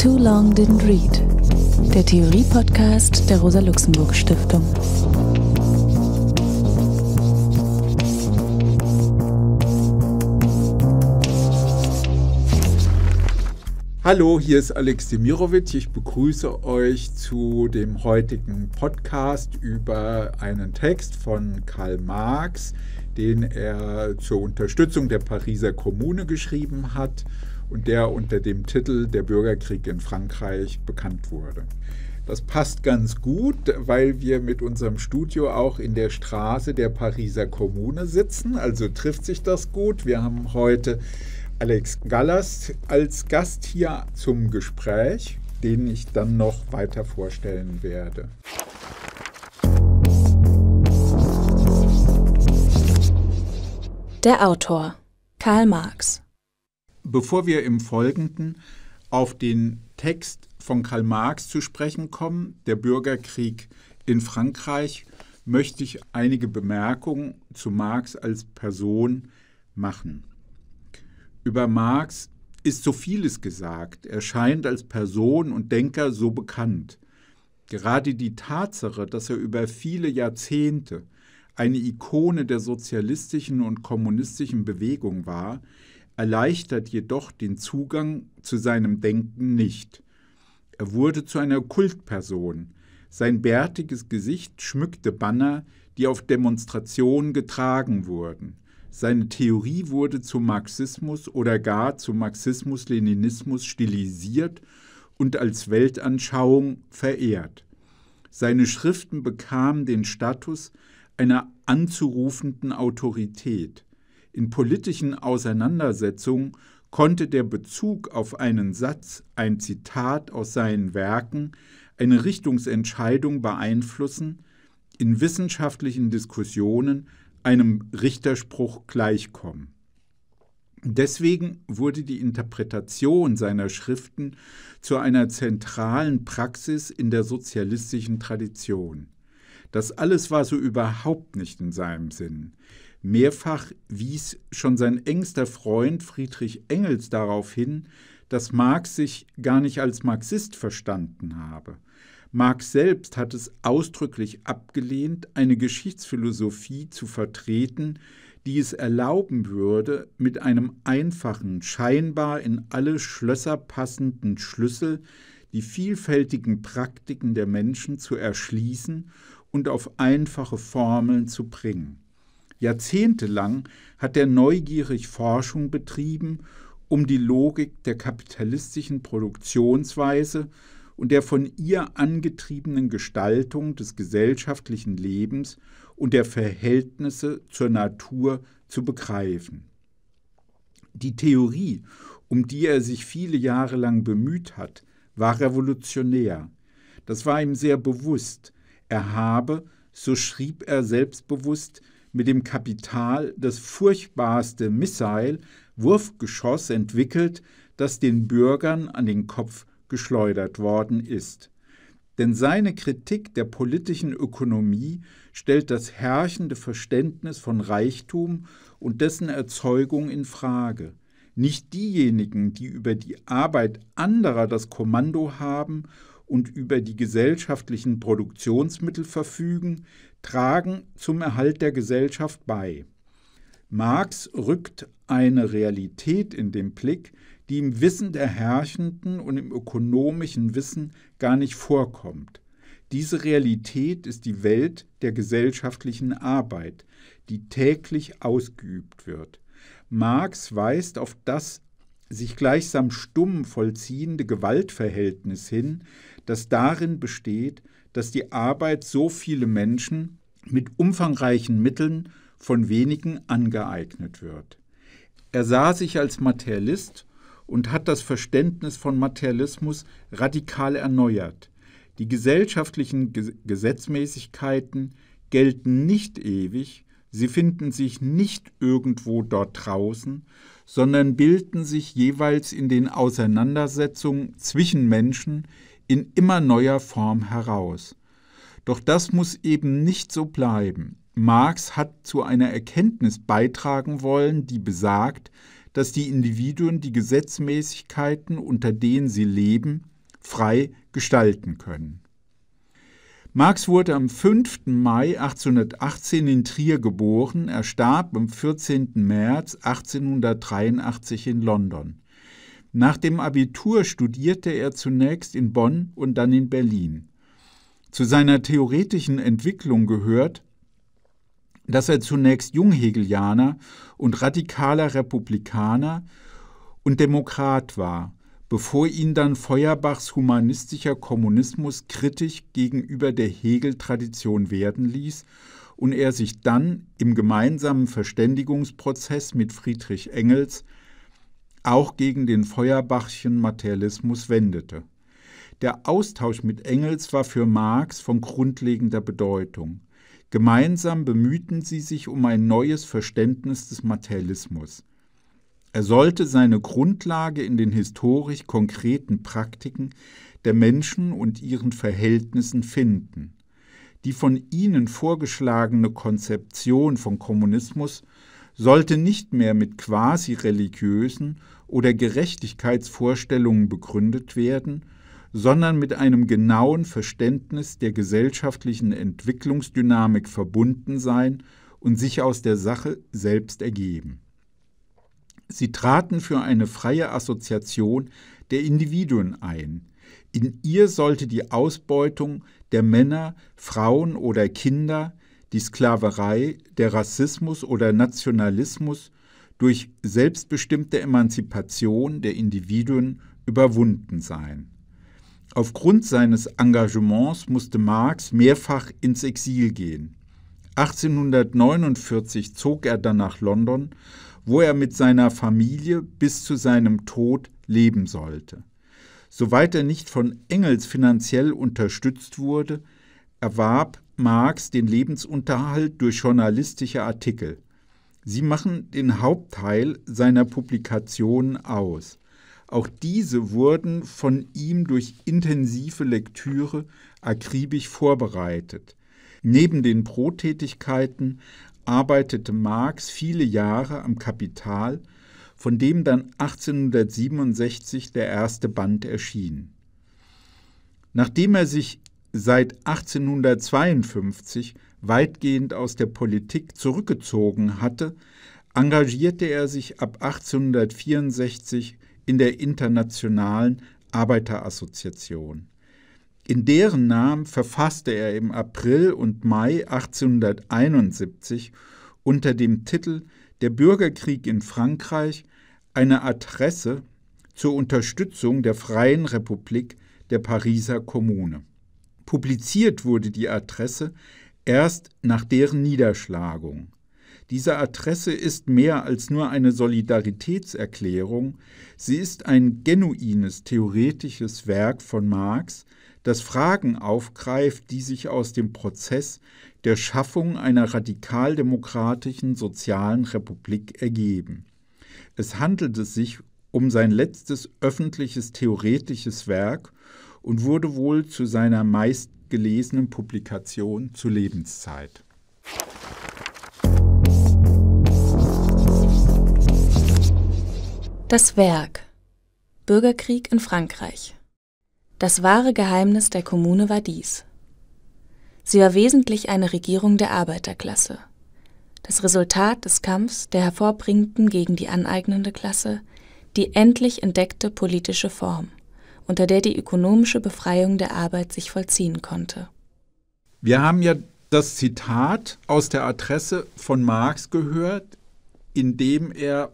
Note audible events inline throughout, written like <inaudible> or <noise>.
Too Long Didn't Read, der Theorie-Podcast der Rosa-Luxemburg-Stiftung. Hallo, hier ist Alex Demirovic. Ich begrüße euch zu dem heutigen Podcast über einen Text von Karl Marx, den er zur Unterstützung der Pariser Kommune geschrieben hat und der unter dem Titel Der Bürgerkrieg in Frankreich bekannt wurde. Das passt ganz gut, weil wir mit unserem Studio auch in der Straße der Pariser Kommune sitzen, also trifft sich das gut. Wir haben heute Alex Gallas als Gast hier zum Gespräch, den ich dann noch weiter vorstellen werde. Der Autor Karl Marx Bevor wir im Folgenden auf den Text von Karl Marx zu sprechen kommen, der Bürgerkrieg in Frankreich, möchte ich einige Bemerkungen zu Marx als Person machen. Über Marx ist so vieles gesagt. Er scheint als Person und Denker so bekannt. Gerade die Tatsache, dass er über viele Jahrzehnte eine Ikone der sozialistischen und kommunistischen Bewegung war, erleichtert jedoch den Zugang zu seinem Denken nicht. Er wurde zu einer Kultperson. Sein bärtiges Gesicht schmückte Banner, die auf Demonstrationen getragen wurden. Seine Theorie wurde zum Marxismus oder gar zum Marxismus-Leninismus stilisiert und als Weltanschauung verehrt. Seine Schriften bekamen den Status einer anzurufenden Autorität in politischen Auseinandersetzungen konnte der Bezug auf einen Satz, ein Zitat aus seinen Werken, eine Richtungsentscheidung beeinflussen, in wissenschaftlichen Diskussionen einem Richterspruch gleichkommen. Deswegen wurde die Interpretation seiner Schriften zu einer zentralen Praxis in der sozialistischen Tradition. Das alles war so überhaupt nicht in seinem Sinn. Mehrfach wies schon sein engster Freund Friedrich Engels darauf hin, dass Marx sich gar nicht als Marxist verstanden habe. Marx selbst hat es ausdrücklich abgelehnt, eine Geschichtsphilosophie zu vertreten, die es erlauben würde, mit einem einfachen, scheinbar in alle Schlösser passenden Schlüssel die vielfältigen Praktiken der Menschen zu erschließen und auf einfache Formeln zu bringen. Jahrzehntelang hat er neugierig Forschung betrieben, um die Logik der kapitalistischen Produktionsweise und der von ihr angetriebenen Gestaltung des gesellschaftlichen Lebens und der Verhältnisse zur Natur zu begreifen. Die Theorie, um die er sich viele Jahre lang bemüht hat, war revolutionär. Das war ihm sehr bewusst. Er habe, so schrieb er selbstbewusst, mit dem Kapital das furchtbarste Missile, Wurfgeschoss entwickelt, das den Bürgern an den Kopf geschleudert worden ist. Denn seine Kritik der politischen Ökonomie stellt das herrschende Verständnis von Reichtum und dessen Erzeugung in Frage. Nicht diejenigen, die über die Arbeit anderer das Kommando haben und über die gesellschaftlichen Produktionsmittel verfügen, tragen zum Erhalt der Gesellschaft bei. Marx rückt eine Realität in den Blick, die im Wissen der Herrschenden und im ökonomischen Wissen gar nicht vorkommt. Diese Realität ist die Welt der gesellschaftlichen Arbeit, die täglich ausgeübt wird. Marx weist auf das sich gleichsam stumm vollziehende Gewaltverhältnis hin, das darin besteht, dass die Arbeit so viele Menschen mit umfangreichen Mitteln von wenigen angeeignet wird. Er sah sich als Materialist und hat das Verständnis von Materialismus radikal erneuert. Die gesellschaftlichen Gesetzmäßigkeiten gelten nicht ewig, sie finden sich nicht irgendwo dort draußen, sondern bilden sich jeweils in den Auseinandersetzungen zwischen Menschen, in immer neuer Form heraus. Doch das muss eben nicht so bleiben. Marx hat zu einer Erkenntnis beitragen wollen, die besagt, dass die Individuen die Gesetzmäßigkeiten, unter denen sie leben, frei gestalten können. Marx wurde am 5. Mai 1818 in Trier geboren, er starb am 14. März 1883 in London. Nach dem Abitur studierte er zunächst in Bonn und dann in Berlin. Zu seiner theoretischen Entwicklung gehört, dass er zunächst Junghegelianer und radikaler Republikaner und Demokrat war, bevor ihn dann Feuerbachs humanistischer Kommunismus kritisch gegenüber der Hegel-Tradition werden ließ und er sich dann im gemeinsamen Verständigungsprozess mit Friedrich Engels auch gegen den Feuerbachschen Materialismus wendete. Der Austausch mit Engels war für Marx von grundlegender Bedeutung. Gemeinsam bemühten sie sich um ein neues Verständnis des Materialismus. Er sollte seine Grundlage in den historisch konkreten Praktiken der Menschen und ihren Verhältnissen finden. Die von ihnen vorgeschlagene Konzeption von Kommunismus sollte nicht mehr mit quasi-religiösen oder Gerechtigkeitsvorstellungen begründet werden, sondern mit einem genauen Verständnis der gesellschaftlichen Entwicklungsdynamik verbunden sein und sich aus der Sache selbst ergeben. Sie traten für eine freie Assoziation der Individuen ein. In ihr sollte die Ausbeutung der Männer, Frauen oder Kinder die Sklaverei, der Rassismus oder Nationalismus durch selbstbestimmte Emanzipation der Individuen überwunden sein. Aufgrund seines Engagements musste Marx mehrfach ins Exil gehen. 1849 zog er dann nach London, wo er mit seiner Familie bis zu seinem Tod leben sollte. Soweit er nicht von Engels finanziell unterstützt wurde, erwarb Marx den Lebensunterhalt durch journalistische Artikel. Sie machen den Hauptteil seiner Publikationen aus. Auch diese wurden von ihm durch intensive Lektüre akribisch vorbereitet. Neben den Brottätigkeiten arbeitete Marx viele Jahre am Kapital, von dem dann 1867 der erste Band erschien. Nachdem er sich seit 1852 weitgehend aus der Politik zurückgezogen hatte, engagierte er sich ab 1864 in der Internationalen Arbeiterassoziation. In deren Namen verfasste er im April und Mai 1871 unter dem Titel Der Bürgerkrieg in Frankreich eine Adresse zur Unterstützung der Freien Republik der Pariser Kommune. Publiziert wurde die Adresse erst nach deren Niederschlagung. Diese Adresse ist mehr als nur eine Solidaritätserklärung, sie ist ein genuines theoretisches Werk von Marx, das Fragen aufgreift, die sich aus dem Prozess der Schaffung einer radikaldemokratischen sozialen Republik ergeben. Es handelte sich um sein letztes öffentliches theoretisches Werk und wurde wohl zu seiner meistgelesenen Publikation zu Lebenszeit. Das Werk Bürgerkrieg in Frankreich Das wahre Geheimnis der Kommune war dies. Sie war wesentlich eine Regierung der Arbeiterklasse. Das Resultat des Kampfs der hervorbringenden gegen die aneignende Klasse, die endlich entdeckte politische Form unter der die ökonomische Befreiung der Arbeit sich vollziehen konnte. Wir haben ja das Zitat aus der Adresse von Marx gehört, in dem er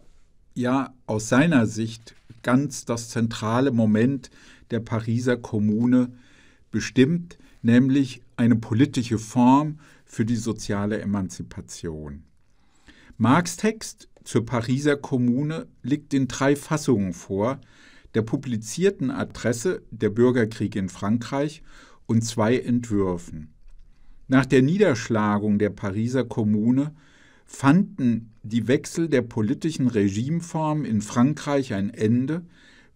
ja aus seiner Sicht ganz das zentrale Moment der Pariser Kommune bestimmt, nämlich eine politische Form für die soziale Emanzipation. Marx Text zur Pariser Kommune liegt in drei Fassungen vor, der publizierten Adresse Der Bürgerkrieg in Frankreich und zwei Entwürfen. Nach der Niederschlagung der Pariser Kommune fanden die Wechsel der politischen Regimeform in Frankreich ein Ende,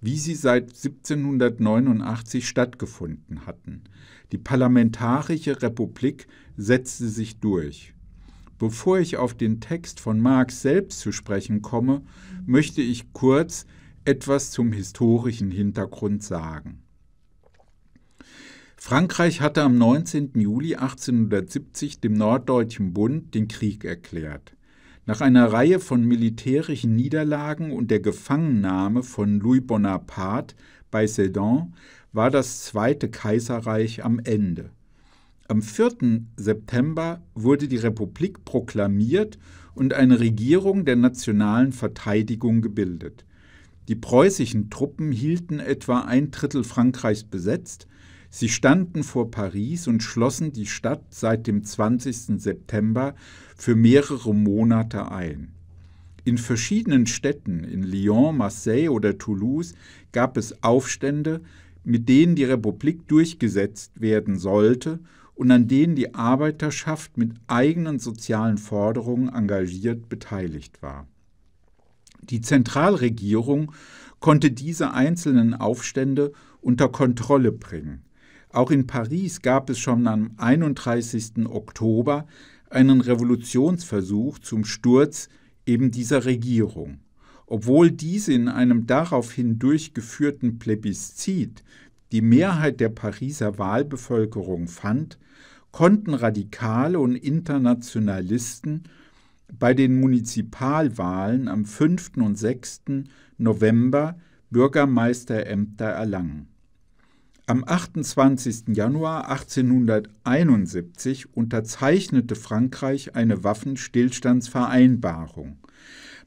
wie sie seit 1789 stattgefunden hatten. Die parlamentarische Republik setzte sich durch. Bevor ich auf den Text von Marx selbst zu sprechen komme, möchte ich kurz etwas zum historischen Hintergrund sagen. Frankreich hatte am 19. Juli 1870 dem Norddeutschen Bund den Krieg erklärt. Nach einer Reihe von militärischen Niederlagen und der Gefangennahme von Louis Bonaparte bei Sedan war das Zweite Kaiserreich am Ende. Am 4. September wurde die Republik proklamiert und eine Regierung der nationalen Verteidigung gebildet. Die preußischen Truppen hielten etwa ein Drittel Frankreichs besetzt, sie standen vor Paris und schlossen die Stadt seit dem 20. September für mehrere Monate ein. In verschiedenen Städten, in Lyon, Marseille oder Toulouse, gab es Aufstände, mit denen die Republik durchgesetzt werden sollte und an denen die Arbeiterschaft mit eigenen sozialen Forderungen engagiert beteiligt war. Die Zentralregierung konnte diese einzelnen Aufstände unter Kontrolle bringen. Auch in Paris gab es schon am 31. Oktober einen Revolutionsversuch zum Sturz eben dieser Regierung. Obwohl diese in einem daraufhin durchgeführten Plebiszit die Mehrheit der Pariser Wahlbevölkerung fand, konnten Radikale und Internationalisten bei den Munizipalwahlen am 5. und 6. November Bürgermeisterämter erlangen. Am 28. Januar 1871 unterzeichnete Frankreich eine Waffenstillstandsvereinbarung.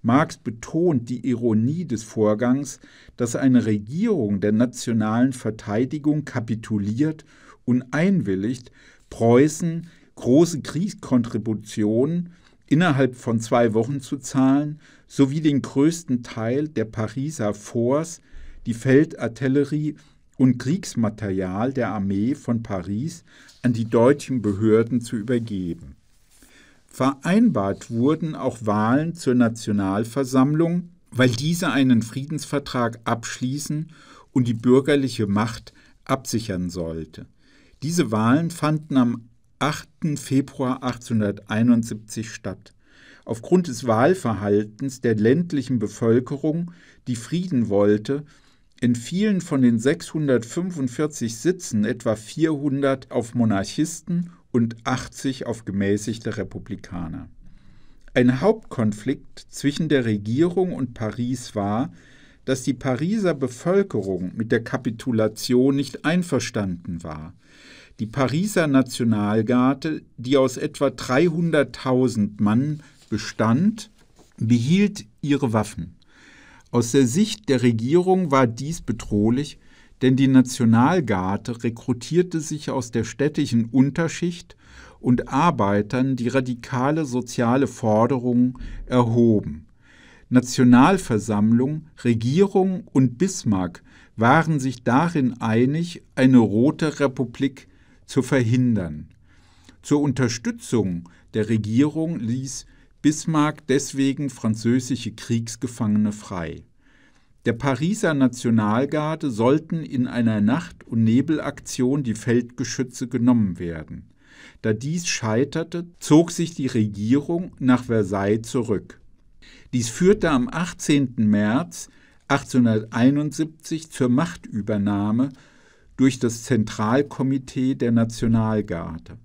Marx betont die Ironie des Vorgangs, dass eine Regierung der nationalen Verteidigung kapituliert und einwilligt, Preußen große Kriegskontributionen innerhalb von zwei Wochen zu zahlen, sowie den größten Teil der Pariser Forts, die Feldartillerie und Kriegsmaterial der Armee von Paris an die deutschen Behörden zu übergeben. Vereinbart wurden auch Wahlen zur Nationalversammlung, weil diese einen Friedensvertrag abschließen und die bürgerliche Macht absichern sollte. Diese Wahlen fanden am 8. Februar 1871 statt. Aufgrund des Wahlverhaltens der ländlichen Bevölkerung, die Frieden wollte, entfielen von den 645 Sitzen etwa 400 auf Monarchisten und 80 auf gemäßigte Republikaner. Ein Hauptkonflikt zwischen der Regierung und Paris war, dass die Pariser Bevölkerung mit der Kapitulation nicht einverstanden war die Pariser Nationalgarde, die aus etwa 300.000 Mann bestand, behielt ihre Waffen. Aus der Sicht der Regierung war dies bedrohlich, denn die Nationalgarde rekrutierte sich aus der städtischen Unterschicht und Arbeitern, die radikale soziale Forderungen erhoben. Nationalversammlung, Regierung und Bismarck waren sich darin einig, eine rote Republik zu zu verhindern. Zur Unterstützung der Regierung ließ Bismarck deswegen französische Kriegsgefangene frei. Der Pariser Nationalgarde sollten in einer Nacht- und Nebelaktion die Feldgeschütze genommen werden. Da dies scheiterte, zog sich die Regierung nach Versailles zurück. Dies führte am 18. März 1871 zur Machtübernahme durch das Zentralkomitee der Nationalgarde.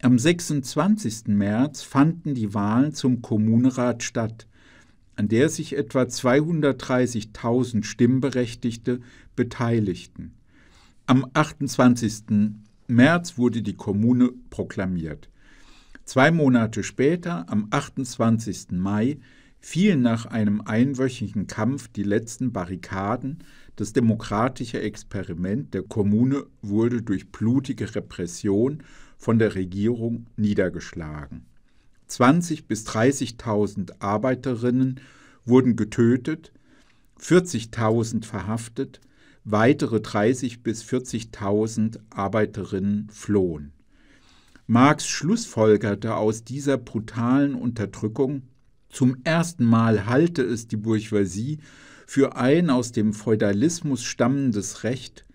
Am 26. März fanden die Wahlen zum Kommunerat statt, an der sich etwa 230.000 Stimmberechtigte beteiligten. Am 28. März wurde die Kommune proklamiert. Zwei Monate später, am 28. Mai, fielen nach einem einwöchigen Kampf die letzten Barrikaden, das demokratische Experiment der Kommune wurde durch blutige Repression von der Regierung niedergeschlagen. 20.000 bis 30.000 Arbeiterinnen wurden getötet, 40.000 verhaftet, weitere 30.000 bis 40.000 Arbeiterinnen flohen. Marx schlussfolgerte aus dieser brutalen Unterdrückung zum ersten Mal halte es die Bourgeoisie für ein aus dem Feudalismus stammendes Recht,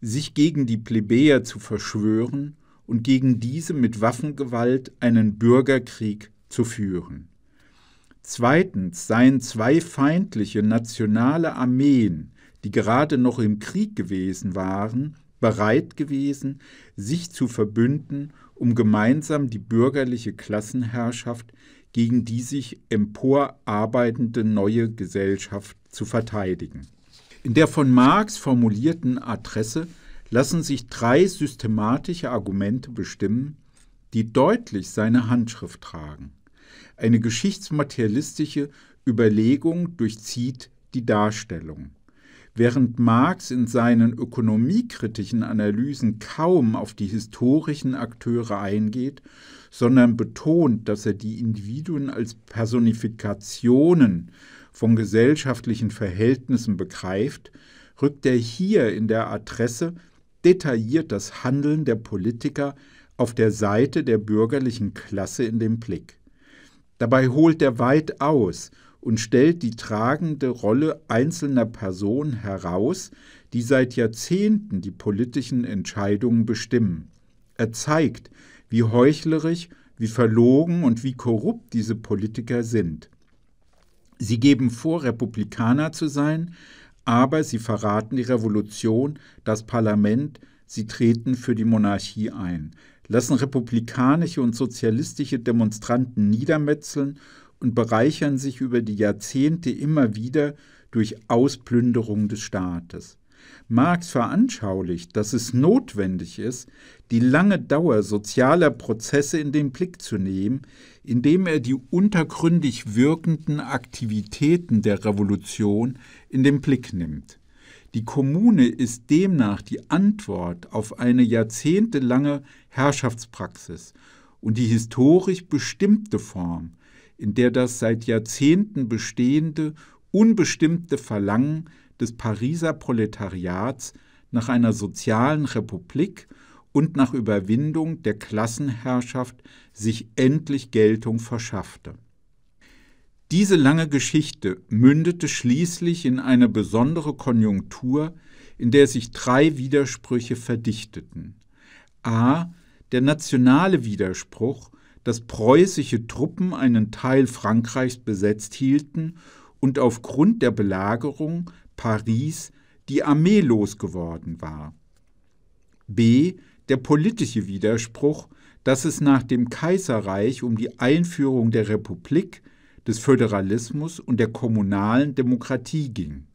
sich gegen die Plebejer zu verschwören und gegen diese mit Waffengewalt einen Bürgerkrieg zu führen. Zweitens seien zwei feindliche nationale Armeen, die gerade noch im Krieg gewesen waren, bereit gewesen, sich zu verbünden, um gemeinsam die bürgerliche Klassenherrschaft gegen die sich emporarbeitende neue Gesellschaft zu verteidigen. In der von Marx formulierten Adresse lassen sich drei systematische Argumente bestimmen, die deutlich seine Handschrift tragen. Eine geschichtsmaterialistische Überlegung durchzieht die Darstellung. Während Marx in seinen ökonomiekritischen Analysen kaum auf die historischen Akteure eingeht, sondern betont, dass er die Individuen als Personifikationen von gesellschaftlichen Verhältnissen begreift, rückt er hier in der Adresse detailliert das Handeln der Politiker auf der Seite der bürgerlichen Klasse in den Blick. Dabei holt er weit aus und stellt die tragende Rolle einzelner Personen heraus, die seit Jahrzehnten die politischen Entscheidungen bestimmen. Er zeigt, wie heuchlerisch, wie verlogen und wie korrupt diese Politiker sind. Sie geben vor, Republikaner zu sein, aber sie verraten die Revolution, das Parlament, sie treten für die Monarchie ein, lassen republikanische und sozialistische Demonstranten niedermetzeln und bereichern sich über die Jahrzehnte immer wieder durch Ausplünderung des Staates. Marx veranschaulicht, dass es notwendig ist, die lange Dauer sozialer Prozesse in den Blick zu nehmen, indem er die untergründig wirkenden Aktivitäten der Revolution in den Blick nimmt. Die Kommune ist demnach die Antwort auf eine jahrzehntelange Herrschaftspraxis und die historisch bestimmte Form, in der das seit Jahrzehnten bestehende, unbestimmte Verlangen des Pariser Proletariats nach einer sozialen Republik und nach Überwindung der Klassenherrschaft sich endlich Geltung verschaffte. Diese lange Geschichte mündete schließlich in eine besondere Konjunktur, in der sich drei Widersprüche verdichteten. A. Der nationale Widerspruch, dass preußische Truppen einen Teil Frankreichs besetzt hielten und aufgrund der Belagerung Paris die Armee losgeworden war. B. Der politische Widerspruch, dass es nach dem Kaiserreich um die Einführung der Republik, des Föderalismus und der kommunalen Demokratie ging.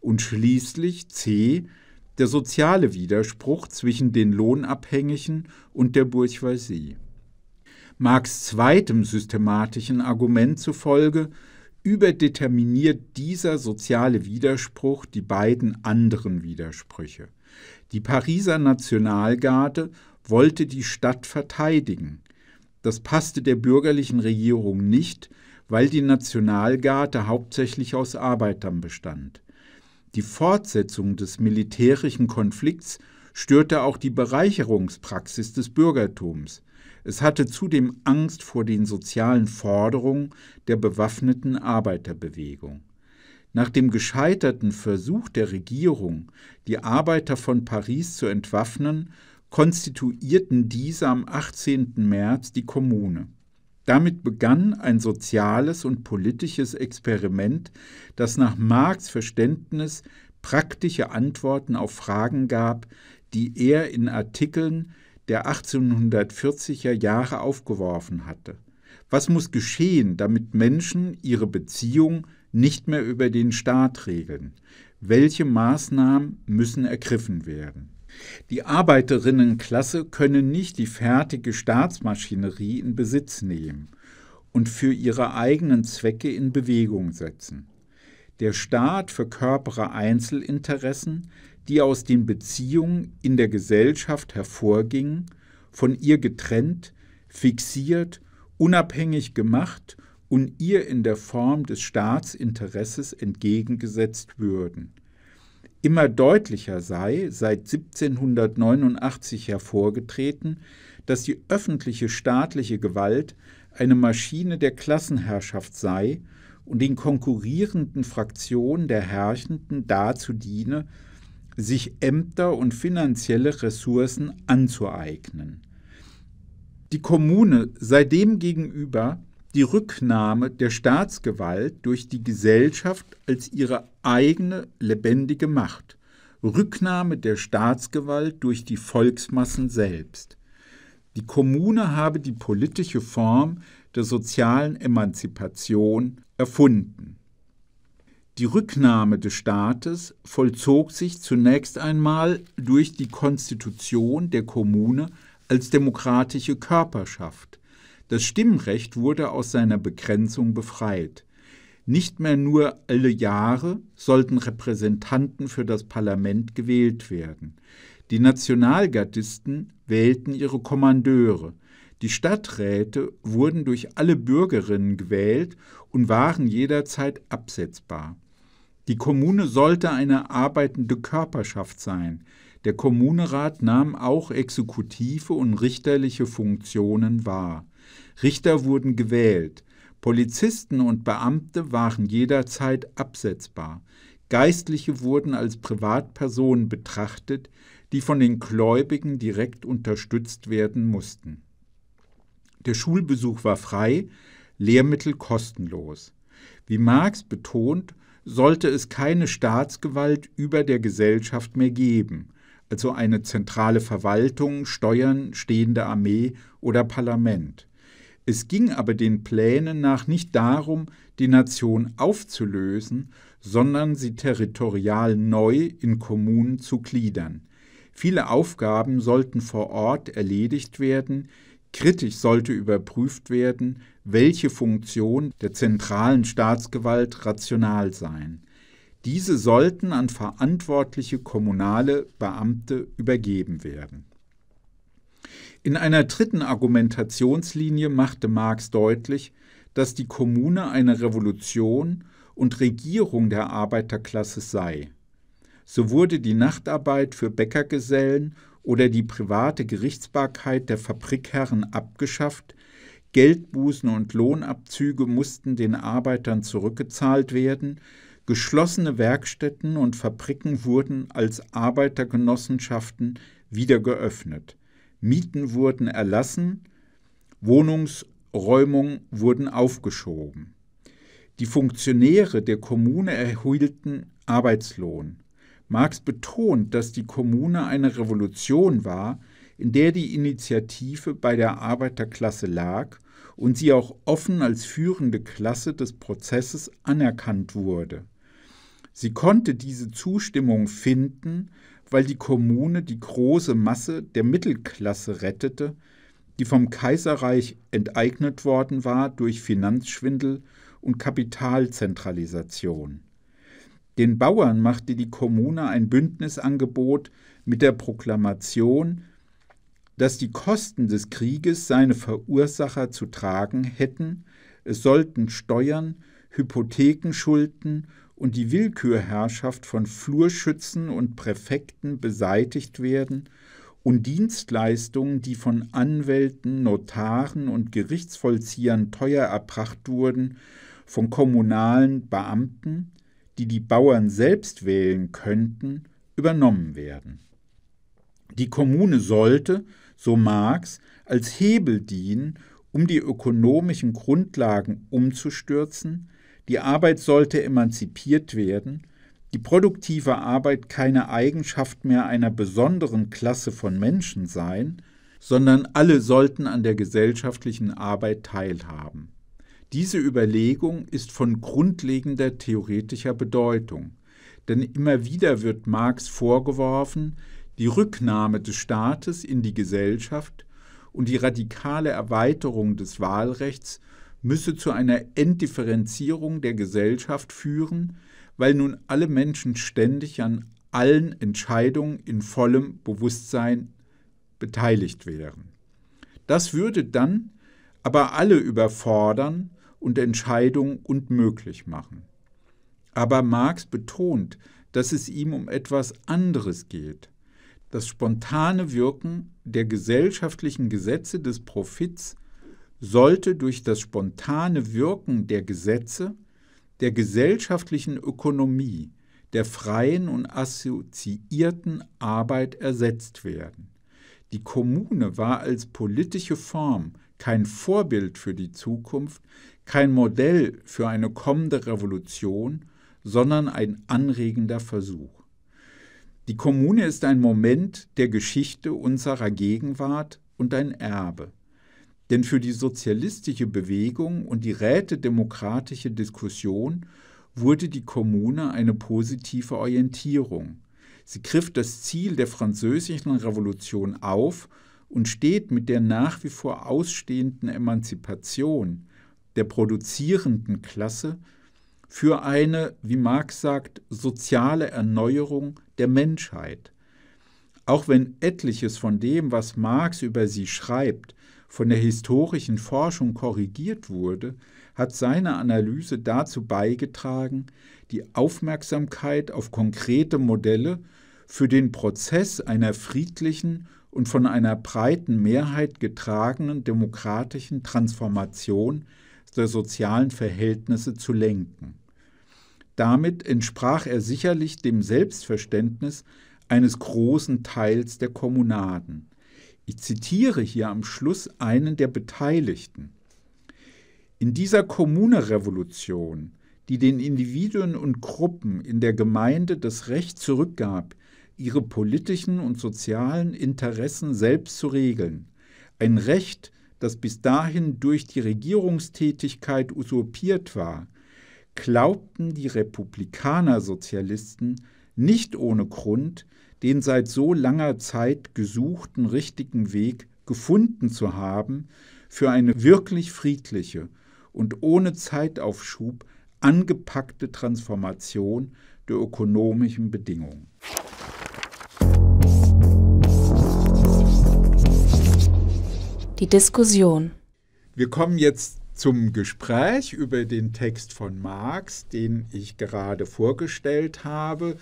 Und schließlich C. Der soziale Widerspruch zwischen den Lohnabhängigen und der Bourgeoisie. Marx zweitem systematischen Argument zufolge überdeterminiert dieser soziale Widerspruch die beiden anderen Widersprüche. Die Pariser Nationalgarde wollte die Stadt verteidigen. Das passte der bürgerlichen Regierung nicht, weil die Nationalgarde hauptsächlich aus Arbeitern bestand. Die Fortsetzung des militärischen Konflikts störte auch die Bereicherungspraxis des Bürgertums. Es hatte zudem Angst vor den sozialen Forderungen der bewaffneten Arbeiterbewegung. Nach dem gescheiterten Versuch der Regierung, die Arbeiter von Paris zu entwaffnen, konstituierten diese am 18. März die Kommune. Damit begann ein soziales und politisches Experiment, das nach Marx Verständnis praktische Antworten auf Fragen gab, die er in Artikeln der 1840er Jahre aufgeworfen hatte. Was muss geschehen, damit Menschen ihre Beziehung nicht mehr über den Staat regeln? Welche Maßnahmen müssen ergriffen werden? Die Arbeiterinnenklasse können nicht die fertige Staatsmaschinerie in Besitz nehmen und für ihre eigenen Zwecke in Bewegung setzen. Der Staat verkörpere Einzelinteressen, die aus den Beziehungen in der Gesellschaft hervorgingen, von ihr getrennt, fixiert, unabhängig gemacht und ihr in der Form des Staatsinteresses entgegengesetzt würden. Immer deutlicher sei seit 1789 hervorgetreten, dass die öffentliche staatliche Gewalt eine Maschine der Klassenherrschaft sei und den konkurrierenden Fraktionen der Herrschenden dazu diene, sich Ämter und finanzielle Ressourcen anzueignen. Die Kommune sei demgegenüber die Rücknahme der Staatsgewalt durch die Gesellschaft als ihre eigene lebendige Macht, Rücknahme der Staatsgewalt durch die Volksmassen selbst. Die Kommune habe die politische Form der sozialen Emanzipation erfunden. Die Rücknahme des Staates vollzog sich zunächst einmal durch die Konstitution der Kommune als demokratische Körperschaft. Das Stimmrecht wurde aus seiner Begrenzung befreit. Nicht mehr nur alle Jahre sollten Repräsentanten für das Parlament gewählt werden. Die Nationalgardisten wählten ihre Kommandeure. Die Stadträte wurden durch alle Bürgerinnen gewählt und waren jederzeit absetzbar. Die Kommune sollte eine arbeitende Körperschaft sein. Der Kommunerat nahm auch exekutive und richterliche Funktionen wahr. Richter wurden gewählt. Polizisten und Beamte waren jederzeit absetzbar. Geistliche wurden als Privatpersonen betrachtet, die von den Gläubigen direkt unterstützt werden mussten. Der Schulbesuch war frei, Lehrmittel kostenlos. Wie Marx betont, sollte es keine Staatsgewalt über der Gesellschaft mehr geben, also eine zentrale Verwaltung, Steuern, stehende Armee oder Parlament. Es ging aber den Plänen nach nicht darum, die Nation aufzulösen, sondern sie territorial neu in Kommunen zu gliedern. Viele Aufgaben sollten vor Ort erledigt werden, Kritisch sollte überprüft werden, welche Funktion der zentralen Staatsgewalt rational seien. Diese sollten an verantwortliche kommunale Beamte übergeben werden. In einer dritten Argumentationslinie machte Marx deutlich, dass die Kommune eine Revolution und Regierung der Arbeiterklasse sei. So wurde die Nachtarbeit für Bäckergesellen oder die private Gerichtsbarkeit der Fabrikherren abgeschafft, Geldbußen und Lohnabzüge mussten den Arbeitern zurückgezahlt werden, geschlossene Werkstätten und Fabriken wurden als Arbeitergenossenschaften wieder geöffnet, Mieten wurden erlassen, Wohnungsräumungen wurden aufgeschoben. Die Funktionäre der Kommune erhielten Arbeitslohn. Marx betont, dass die Kommune eine Revolution war, in der die Initiative bei der Arbeiterklasse lag und sie auch offen als führende Klasse des Prozesses anerkannt wurde. Sie konnte diese Zustimmung finden, weil die Kommune die große Masse der Mittelklasse rettete, die vom Kaiserreich enteignet worden war durch Finanzschwindel und Kapitalzentralisation. Den Bauern machte die Kommune ein Bündnisangebot mit der Proklamation, dass die Kosten des Krieges seine Verursacher zu tragen hätten, es sollten Steuern, Hypothekenschulden und die Willkürherrschaft von Flurschützen und Präfekten beseitigt werden und Dienstleistungen, die von Anwälten, Notaren und Gerichtsvollziehern teuer erbracht wurden, von kommunalen Beamten, die die Bauern selbst wählen könnten, übernommen werden. Die Kommune sollte, so Marx, als Hebel dienen, um die ökonomischen Grundlagen umzustürzen, die Arbeit sollte emanzipiert werden, die produktive Arbeit keine Eigenschaft mehr einer besonderen Klasse von Menschen sein, sondern alle sollten an der gesellschaftlichen Arbeit teilhaben. Diese Überlegung ist von grundlegender theoretischer Bedeutung, denn immer wieder wird Marx vorgeworfen, die Rücknahme des Staates in die Gesellschaft und die radikale Erweiterung des Wahlrechts müsse zu einer Enddifferenzierung der Gesellschaft führen, weil nun alle Menschen ständig an allen Entscheidungen in vollem Bewusstsein beteiligt wären. Das würde dann aber alle überfordern und Entscheidung unmöglich machen. Aber Marx betont, dass es ihm um etwas anderes geht. Das spontane Wirken der gesellschaftlichen Gesetze des Profits sollte durch das spontane Wirken der Gesetze, der gesellschaftlichen Ökonomie, der freien und assoziierten Arbeit ersetzt werden. Die Kommune war als politische Form kein Vorbild für die Zukunft, kein Modell für eine kommende Revolution, sondern ein anregender Versuch. Die Kommune ist ein Moment der Geschichte unserer Gegenwart und ein Erbe. Denn für die sozialistische Bewegung und die rätedemokratische Diskussion wurde die Kommune eine positive Orientierung. Sie griff das Ziel der französischen Revolution auf und steht mit der nach wie vor ausstehenden Emanzipation der produzierenden Klasse für eine, wie Marx sagt, soziale Erneuerung der Menschheit. Auch wenn etliches von dem, was Marx über sie schreibt, von der historischen Forschung korrigiert wurde, hat seine Analyse dazu beigetragen, die Aufmerksamkeit auf konkrete Modelle für den Prozess einer friedlichen und von einer breiten Mehrheit getragenen demokratischen Transformation der sozialen Verhältnisse zu lenken. Damit entsprach er sicherlich dem Selbstverständnis eines großen Teils der Kommunaden. Ich zitiere hier am Schluss einen der Beteiligten. In dieser Kommunerevolution, die den Individuen und Gruppen in der Gemeinde das Recht zurückgab, ihre politischen und sozialen Interessen selbst zu regeln. Ein Recht, das bis dahin durch die Regierungstätigkeit usurpiert war, glaubten die Republikaner-Sozialisten nicht ohne Grund, den seit so langer Zeit gesuchten richtigen Weg gefunden zu haben für eine wirklich friedliche und ohne Zeitaufschub angepackte Transformation der ökonomischen Bedingungen. die Diskussion. Wir kommen jetzt zum Gespräch über den Text von Marx, den ich gerade vorgestellt habe.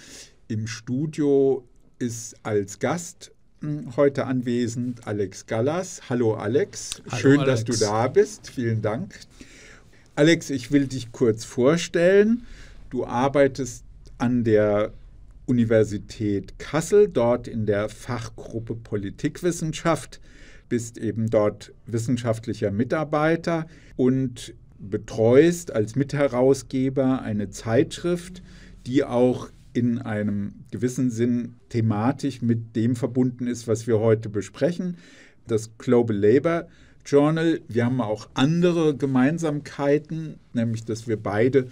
Im Studio ist als Gast hm, heute anwesend Alex Gallas. Hallo Alex, Hallo schön, Alex. dass du da bist. Vielen Dank. Alex, ich will dich kurz vorstellen. Du arbeitest an der Universität Kassel, dort in der Fachgruppe Politikwissenschaft bist eben dort wissenschaftlicher Mitarbeiter und betreust als Mitherausgeber eine Zeitschrift, die auch in einem gewissen Sinn thematisch mit dem verbunden ist, was wir heute besprechen, das Global Labor Journal. Wir haben auch andere Gemeinsamkeiten, nämlich dass wir beide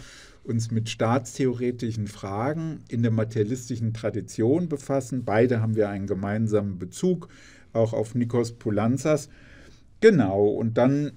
uns mit staatstheoretischen Fragen in der materialistischen Tradition befassen. Beide haben wir einen gemeinsamen Bezug auch auf Nikos Polanzas. Genau, und dann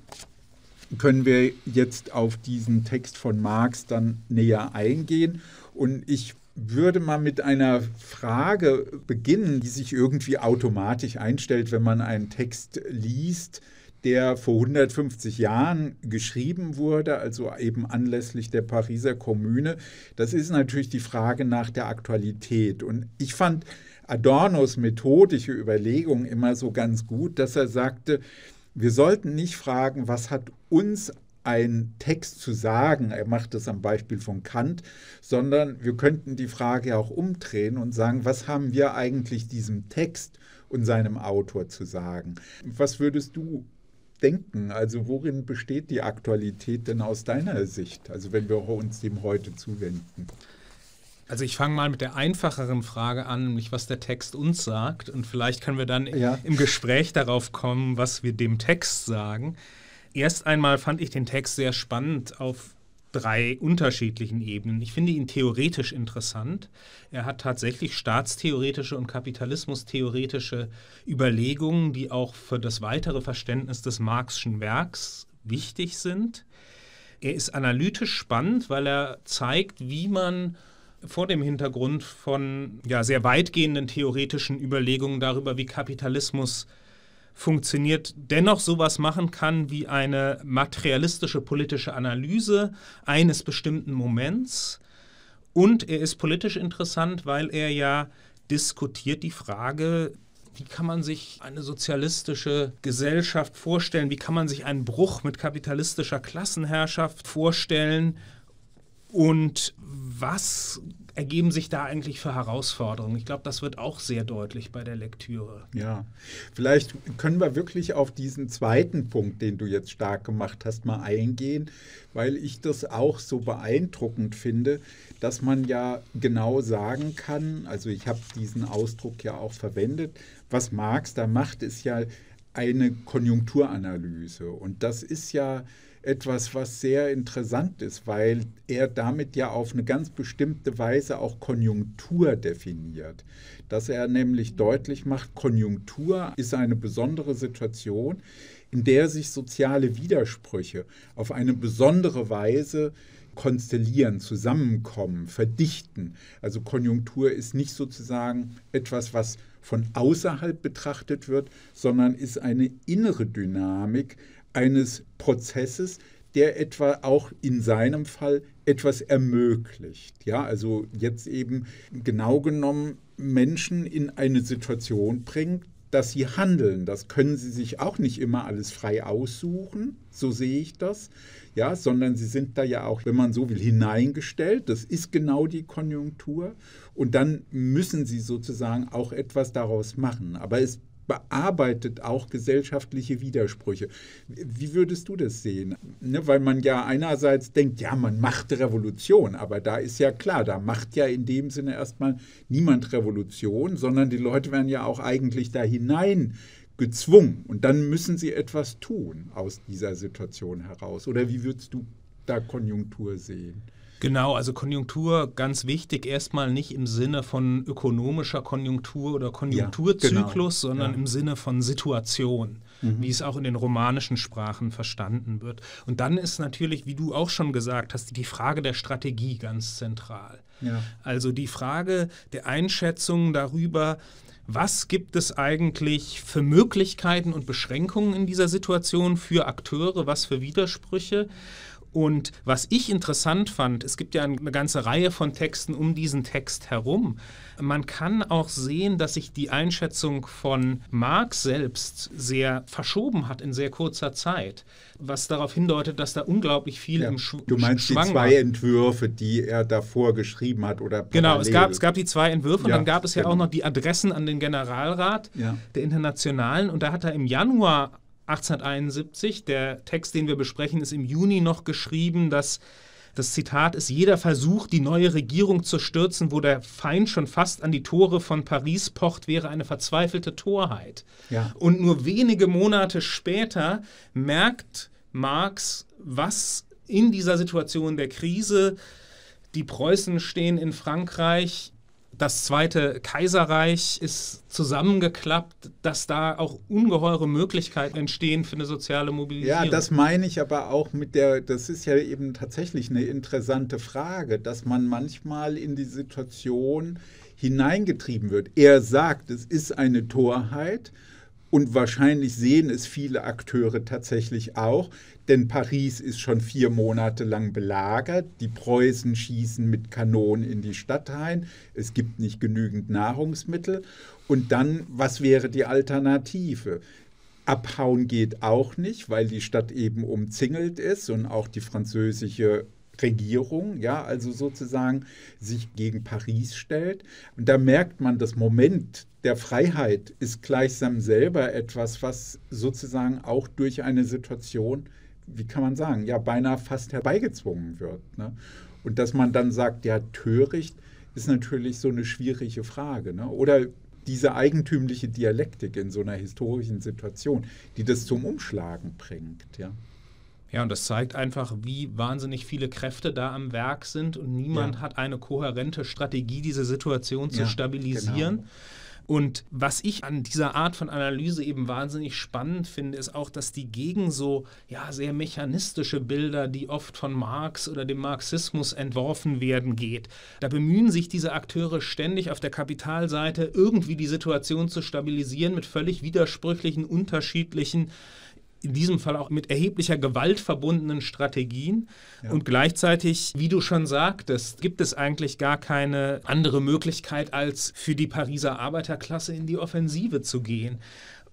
können wir jetzt auf diesen Text von Marx dann näher eingehen. Und ich würde mal mit einer Frage beginnen, die sich irgendwie automatisch einstellt, wenn man einen Text liest, der vor 150 Jahren geschrieben wurde, also eben anlässlich der Pariser Kommune. Das ist natürlich die Frage nach der Aktualität. Und ich fand Adornos methodische Überlegung immer so ganz gut, dass er sagte, wir sollten nicht fragen, was hat uns ein Text zu sagen, er macht das am Beispiel von Kant, sondern wir könnten die Frage auch umdrehen und sagen, was haben wir eigentlich diesem Text und seinem Autor zu sagen? Was würdest du denken? Also worin besteht die Aktualität denn aus deiner Sicht, also wenn wir uns dem heute zuwenden? Also ich fange mal mit der einfacheren Frage an, nämlich was der Text uns sagt. Und vielleicht können wir dann ja. im Gespräch darauf kommen, was wir dem Text sagen. Erst einmal fand ich den Text sehr spannend auf drei unterschiedlichen Ebenen. Ich finde ihn theoretisch interessant. Er hat tatsächlich staatstheoretische und kapitalismustheoretische Überlegungen, die auch für das weitere Verständnis des Marxischen Werks wichtig sind. Er ist analytisch spannend, weil er zeigt, wie man vor dem Hintergrund von ja, sehr weitgehenden theoretischen Überlegungen darüber, wie Kapitalismus funktioniert, dennoch sowas machen kann wie eine materialistische politische Analyse eines bestimmten Moments. Und er ist politisch interessant, weil er ja diskutiert die Frage, wie kann man sich eine sozialistische Gesellschaft vorstellen, wie kann man sich einen Bruch mit kapitalistischer Klassenherrschaft vorstellen und was ergeben sich da eigentlich für Herausforderungen? Ich glaube, das wird auch sehr deutlich bei der Lektüre. Ja, vielleicht können wir wirklich auf diesen zweiten Punkt, den du jetzt stark gemacht hast, mal eingehen, weil ich das auch so beeindruckend finde, dass man ja genau sagen kann, also ich habe diesen Ausdruck ja auch verwendet, was Marx da macht, ist ja eine Konjunkturanalyse. Und das ist ja etwas, was sehr interessant ist, weil er damit ja auf eine ganz bestimmte Weise auch Konjunktur definiert. Dass er nämlich deutlich macht, Konjunktur ist eine besondere Situation, in der sich soziale Widersprüche auf eine besondere Weise konstellieren, zusammenkommen, verdichten. Also Konjunktur ist nicht sozusagen etwas, was von außerhalb betrachtet wird, sondern ist eine innere Dynamik, eines Prozesses, der etwa auch in seinem Fall etwas ermöglicht. Ja, also jetzt eben genau genommen Menschen in eine Situation bringt, dass sie handeln. Das können sie sich auch nicht immer alles frei aussuchen, so sehe ich das, ja, sondern sie sind da ja auch, wenn man so will, hineingestellt. Das ist genau die Konjunktur. Und dann müssen sie sozusagen auch etwas daraus machen. Aber es bearbeitet auch gesellschaftliche Widersprüche. Wie würdest du das sehen? Ne, weil man ja einerseits denkt, ja, man macht Revolution, aber da ist ja klar, da macht ja in dem Sinne erstmal niemand Revolution, sondern die Leute werden ja auch eigentlich da hinein gezwungen und dann müssen sie etwas tun aus dieser Situation heraus. Oder wie würdest du da Konjunktur sehen? Genau, also Konjunktur ganz wichtig, erstmal nicht im Sinne von ökonomischer Konjunktur oder Konjunkturzyklus, ja, genau. sondern ja. im Sinne von Situation, mhm. wie es auch in den romanischen Sprachen verstanden wird. Und dann ist natürlich, wie du auch schon gesagt hast, die Frage der Strategie ganz zentral. Ja. Also die Frage der Einschätzung darüber, was gibt es eigentlich für Möglichkeiten und Beschränkungen in dieser Situation für Akteure, was für Widersprüche? Und was ich interessant fand, es gibt ja eine ganze Reihe von Texten um diesen Text herum. Man kann auch sehen, dass sich die Einschätzung von Marx selbst sehr verschoben hat in sehr kurzer Zeit, was darauf hindeutet, dass da unglaublich viel ja, im Schwung Du meinst Schwang die zwei Entwürfe, die er davor geschrieben hat oder parallel. Genau, es gab, es gab die zwei Entwürfe und ja, dann gab es ja genau. auch noch die Adressen an den Generalrat ja. der Internationalen und da hat er im Januar 1871. Der Text, den wir besprechen, ist im Juni noch geschrieben, dass das Zitat ist, jeder Versuch, die neue Regierung zu stürzen, wo der Feind schon fast an die Tore von Paris pocht, wäre eine verzweifelte Torheit. Ja. Und nur wenige Monate später merkt Marx, was in dieser Situation der Krise die Preußen stehen in Frankreich das Zweite Kaiserreich ist zusammengeklappt, dass da auch ungeheure Möglichkeiten entstehen für eine soziale Mobilisierung. Ja, das meine ich aber auch mit der, das ist ja eben tatsächlich eine interessante Frage, dass man manchmal in die Situation hineingetrieben wird. Er sagt, es ist eine Torheit. Und wahrscheinlich sehen es viele Akteure tatsächlich auch, denn Paris ist schon vier Monate lang belagert. Die Preußen schießen mit Kanonen in die Stadt rein. Es gibt nicht genügend Nahrungsmittel. Und dann, was wäre die Alternative? Abhauen geht auch nicht, weil die Stadt eben umzingelt ist und auch die französische Regierung, ja, also sozusagen sich gegen Paris stellt. Und da merkt man, das Moment der Freiheit ist gleichsam selber etwas, was sozusagen auch durch eine Situation wie kann man sagen, ja, beinahe fast herbeigezwungen wird. Ne? Und dass man dann sagt, ja, töricht, ist natürlich so eine schwierige Frage. Ne? Oder diese eigentümliche Dialektik in so einer historischen Situation, die das zum Umschlagen bringt. Ja. Ja, und das zeigt einfach, wie wahnsinnig viele Kräfte da am Werk sind und niemand ja. hat eine kohärente Strategie, diese Situation zu ja, stabilisieren. Genau. Und was ich an dieser Art von Analyse eben wahnsinnig spannend finde, ist auch, dass die gegen so ja, sehr mechanistische Bilder, die oft von Marx oder dem Marxismus entworfen werden, geht. Da bemühen sich diese Akteure ständig auf der Kapitalseite irgendwie die Situation zu stabilisieren mit völlig widersprüchlichen, unterschiedlichen in diesem Fall auch mit erheblicher Gewalt verbundenen Strategien. Ja. Und gleichzeitig, wie du schon sagtest, gibt es eigentlich gar keine andere Möglichkeit, als für die Pariser Arbeiterklasse in die Offensive zu gehen.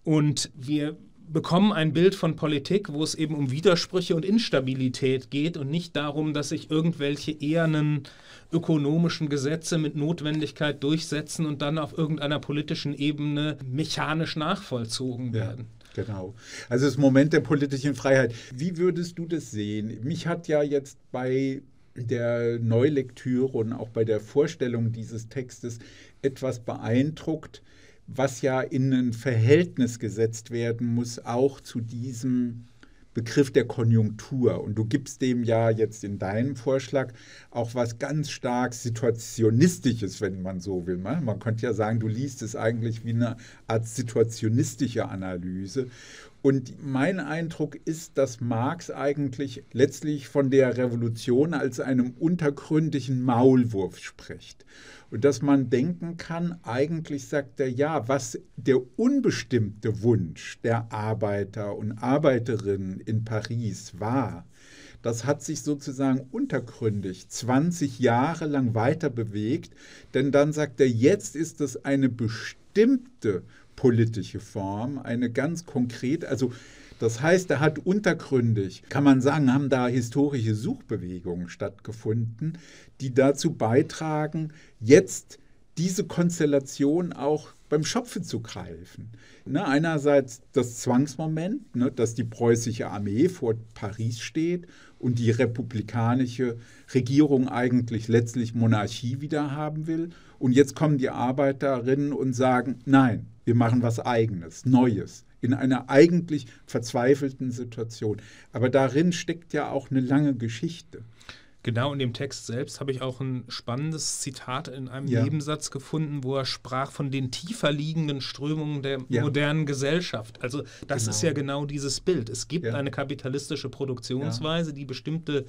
Und wir bekommen ein Bild von Politik, wo es eben um Widersprüche und Instabilität geht und nicht darum, dass sich irgendwelche ehernen ökonomischen Gesetze mit Notwendigkeit durchsetzen und dann auf irgendeiner politischen Ebene mechanisch nachvollzogen werden. Ja. Genau. Also das Moment der politischen Freiheit. Wie würdest du das sehen? Mich hat ja jetzt bei der Neulektüre und auch bei der Vorstellung dieses Textes etwas beeindruckt, was ja in ein Verhältnis gesetzt werden muss, auch zu diesem Begriff der Konjunktur. Und du gibst dem ja jetzt in deinem Vorschlag auch was ganz stark Situationistisches, wenn man so will. Ne? Man könnte ja sagen, du liest es eigentlich wie eine Art situationistische Analyse. Und mein Eindruck ist, dass Marx eigentlich letztlich von der Revolution als einem untergründigen Maulwurf spricht. Und dass man denken kann, eigentlich sagt er ja, was der unbestimmte Wunsch der Arbeiter und Arbeiterinnen in Paris war, das hat sich sozusagen untergründig 20 Jahre lang weiter bewegt, denn dann sagt er, jetzt ist es eine bestimmte politische Form, eine ganz konkret, also das heißt, er hat untergründig, kann man sagen, haben da historische Suchbewegungen stattgefunden, die dazu beitragen, jetzt diese Konstellation auch beim Schopfe zu greifen. Ne, einerseits das Zwangsmoment, ne, dass die preußische Armee vor Paris steht und die republikanische Regierung eigentlich letztlich Monarchie wieder haben will. Und jetzt kommen die Arbeiterinnen und sagen, nein, wir machen was Eigenes, Neues, in einer eigentlich verzweifelten Situation. Aber darin steckt ja auch eine lange Geschichte. Genau, in dem Text selbst habe ich auch ein spannendes Zitat in einem ja. Nebensatz gefunden, wo er sprach von den tiefer liegenden Strömungen der ja. modernen Gesellschaft. Also das genau. ist ja genau dieses Bild. Es gibt ja. eine kapitalistische Produktionsweise, die bestimmte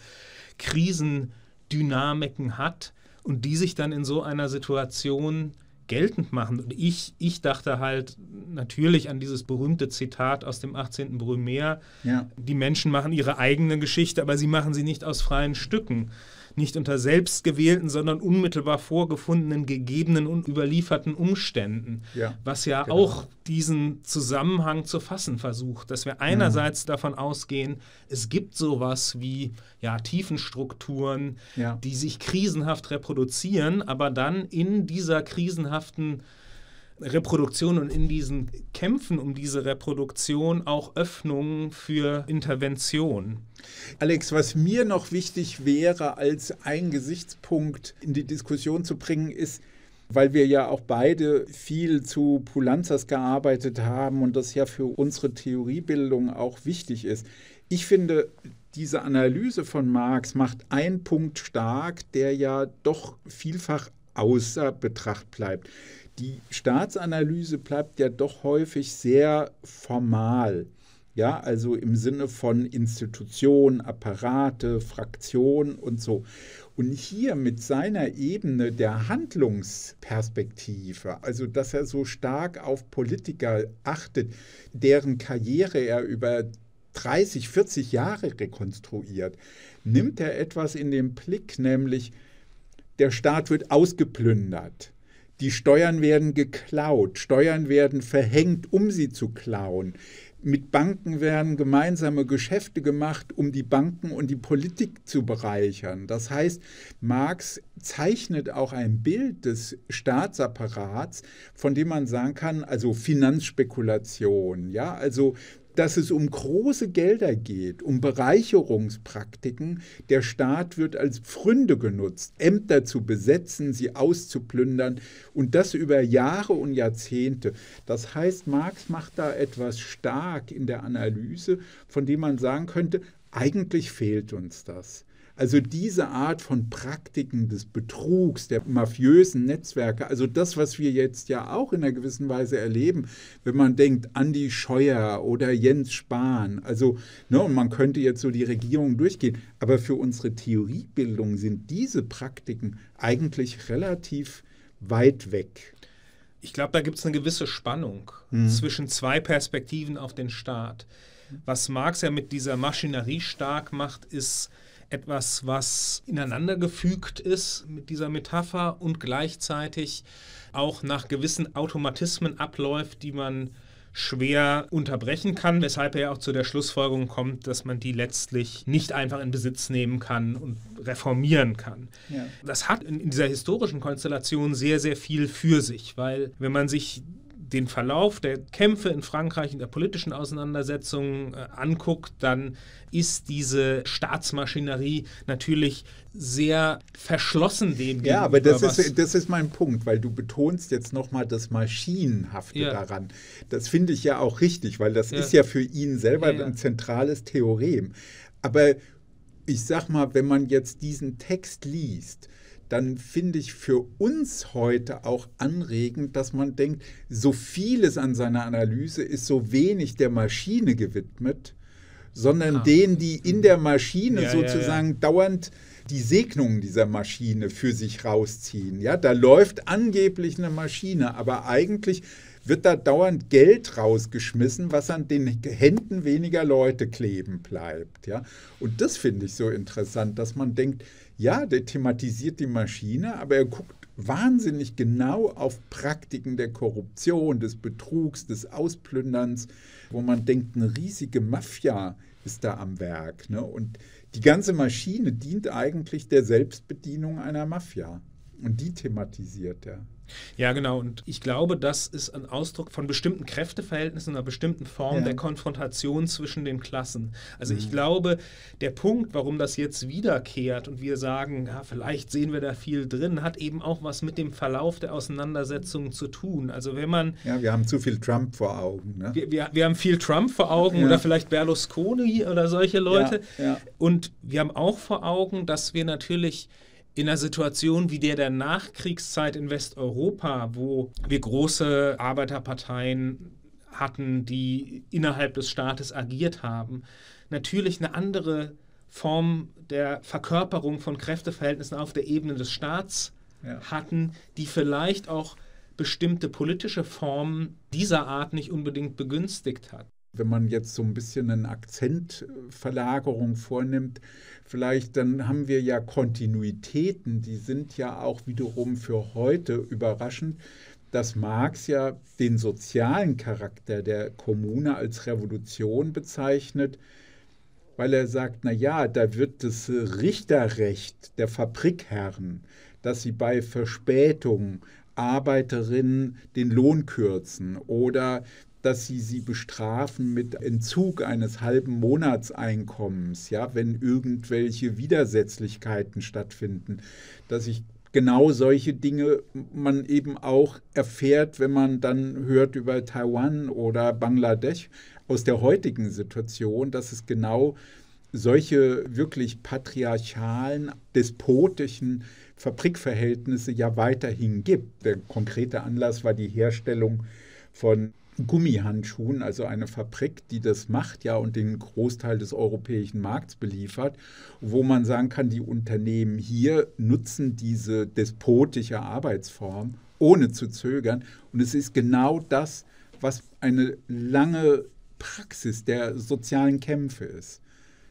Krisendynamiken hat und die sich dann in so einer Situation äh, geltend machen. Und ich, ich dachte halt natürlich an dieses berühmte Zitat aus dem 18. Brumaire. Ja. Die Menschen machen ihre eigene Geschichte, aber sie machen sie nicht aus freien Stücken nicht unter selbstgewählten, sondern unmittelbar vorgefundenen, gegebenen und überlieferten Umständen. Ja, was ja genau. auch diesen Zusammenhang zu fassen versucht, dass wir mhm. einerseits mhm. davon ausgehen, es gibt sowas wie ja, Tiefenstrukturen, ja. die sich krisenhaft reproduzieren, aber dann in dieser krisenhaften Reproduktion und in diesen Kämpfen um diese Reproduktion auch Öffnungen für Intervention. Alex, was mir noch wichtig wäre, als ein Gesichtspunkt in die Diskussion zu bringen, ist, weil wir ja auch beide viel zu Pulanzas gearbeitet haben und das ja für unsere Theoriebildung auch wichtig ist. Ich finde, diese Analyse von Marx macht einen Punkt stark, der ja doch vielfach außer Betracht bleibt die Staatsanalyse bleibt ja doch häufig sehr formal. Ja, also im Sinne von Institutionen, Apparate, Fraktionen und so. Und hier mit seiner Ebene der Handlungsperspektive, also dass er so stark auf Politiker achtet, deren Karriere er über 30, 40 Jahre rekonstruiert, nimmt er etwas in den Blick, nämlich der Staat wird ausgeplündert. Die Steuern werden geklaut, Steuern werden verhängt, um sie zu klauen. Mit Banken werden gemeinsame Geschäfte gemacht, um die Banken und die Politik zu bereichern. Das heißt, Marx zeichnet auch ein Bild des Staatsapparats, von dem man sagen kann, also Finanzspekulation, ja, also dass es um große Gelder geht, um Bereicherungspraktiken. Der Staat wird als Pfründe genutzt, Ämter zu besetzen, sie auszuplündern und das über Jahre und Jahrzehnte. Das heißt, Marx macht da etwas stark in der Analyse, von dem man sagen könnte, eigentlich fehlt uns das. Also diese Art von Praktiken des Betrugs, der mafiösen Netzwerke, also das, was wir jetzt ja auch in einer gewissen Weise erleben, wenn man denkt, an die Scheuer oder Jens Spahn, also ne, und man könnte jetzt so die Regierung durchgehen, aber für unsere Theoriebildung sind diese Praktiken eigentlich relativ weit weg. Ich glaube, da gibt es eine gewisse Spannung mhm. zwischen zwei Perspektiven auf den Staat. Was Marx ja mit dieser Maschinerie stark macht, ist, etwas, was ineinandergefügt ist mit dieser Metapher und gleichzeitig auch nach gewissen Automatismen abläuft, die man schwer unterbrechen kann, weshalb er ja auch zu der Schlussfolgerung kommt, dass man die letztlich nicht einfach in Besitz nehmen kann und reformieren kann. Ja. Das hat in dieser historischen Konstellation sehr, sehr viel für sich, weil wenn man sich den Verlauf der Kämpfe in Frankreich und der politischen Auseinandersetzung äh, anguckt, dann ist diese Staatsmaschinerie natürlich sehr verschlossen dem Ja, aber das ist, das ist mein Punkt, weil du betonst jetzt nochmal das Maschinenhafte ja. daran. Das finde ich ja auch richtig, weil das ja. ist ja für ihn selber ja, ein zentrales Theorem. Aber ich sag mal, wenn man jetzt diesen Text liest, dann finde ich für uns heute auch anregend, dass man denkt, so vieles an seiner Analyse ist so wenig der Maschine gewidmet, sondern ah. denen, die in der Maschine ja, sozusagen ja, ja. dauernd die Segnungen dieser Maschine für sich rausziehen. Ja, da läuft angeblich eine Maschine, aber eigentlich wird da dauernd Geld rausgeschmissen, was an den Händen weniger Leute kleben bleibt. Ja? Und das finde ich so interessant, dass man denkt, ja, der thematisiert die Maschine, aber er guckt wahnsinnig genau auf Praktiken der Korruption, des Betrugs, des Ausplünderns, wo man denkt, eine riesige Mafia ist da am Werk. Ne? Und die ganze Maschine dient eigentlich der Selbstbedienung einer Mafia. Und die thematisiert er. Ja, genau. Und ich glaube, das ist ein Ausdruck von bestimmten Kräfteverhältnissen, einer bestimmten Form ja. der Konfrontation zwischen den Klassen. Also mhm. ich glaube, der Punkt, warum das jetzt wiederkehrt und wir sagen, ja, vielleicht sehen wir da viel drin, hat eben auch was mit dem Verlauf der Auseinandersetzungen zu tun. Also wenn man... Ja, wir haben zu viel Trump vor Augen. Ne? Wir, wir, wir, haben viel Trump vor Augen ja. oder vielleicht Berlusconi oder solche Leute. Ja, und wir haben auch vor Augen, dass wir natürlich in einer Situation wie der der Nachkriegszeit in Westeuropa, wo wir große Arbeiterparteien hatten, die innerhalb des Staates agiert haben, natürlich eine andere Form der Verkörperung von Kräfteverhältnissen auf der Ebene des Staats ja. hatten, die vielleicht auch bestimmte politische Formen dieser Art nicht unbedingt begünstigt hat wenn man jetzt so ein bisschen eine Akzentverlagerung vornimmt, vielleicht dann haben wir ja Kontinuitäten, die sind ja auch wiederum für heute überraschend, dass Marx ja den sozialen Charakter der Kommune als Revolution bezeichnet, weil er sagt, na ja, da wird das Richterrecht der Fabrikherren, dass sie bei Verspätung Arbeiterinnen den Lohn kürzen oder dass sie sie bestrafen mit Entzug eines halben Monatseinkommens, ja, wenn irgendwelche Widersetzlichkeiten stattfinden, dass ich genau solche Dinge man eben auch erfährt, wenn man dann hört über Taiwan oder Bangladesch aus der heutigen Situation, dass es genau solche wirklich patriarchalen, despotischen Fabrikverhältnisse ja weiterhin gibt. Der konkrete Anlass war die Herstellung von Gummihandschuhen, also eine Fabrik, die das macht ja und den Großteil des europäischen Markts beliefert, wo man sagen kann, die Unternehmen hier nutzen diese despotische Arbeitsform ohne zu zögern. Und es ist genau das, was eine lange Praxis der sozialen Kämpfe ist.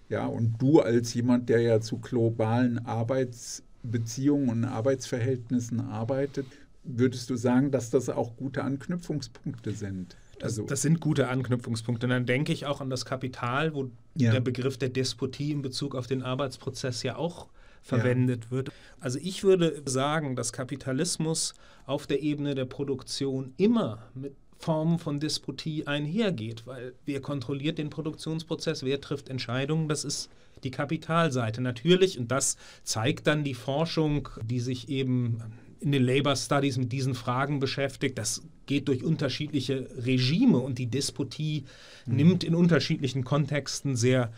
Ja, und du als jemand, der ja zu globalen Arbeitsbeziehungen und Arbeitsverhältnissen arbeitet, würdest du sagen, dass das auch gute Anknüpfungspunkte sind? Das, also das, sind gute Anknüpfungspunkte. Und dann denke ich auch an das Kapital, wo ja. der Begriff der Despotie in Bezug auf den Arbeitsprozess ja auch verwendet ja. wird. Also ich würde sagen, dass Kapitalismus auf der Ebene der Produktion immer mit Formen von Despotie einhergeht, weil wer kontrolliert den Produktionsprozess, wer trifft Entscheidungen, das ist die Kapitalseite natürlich und das zeigt dann die Forschung, die sich eben in den Labor Studies mit diesen Fragen beschäftigt. Das geht durch unterschiedliche Regime und die Despotie mhm. nimmt in unterschiedlichen Kontexten sehr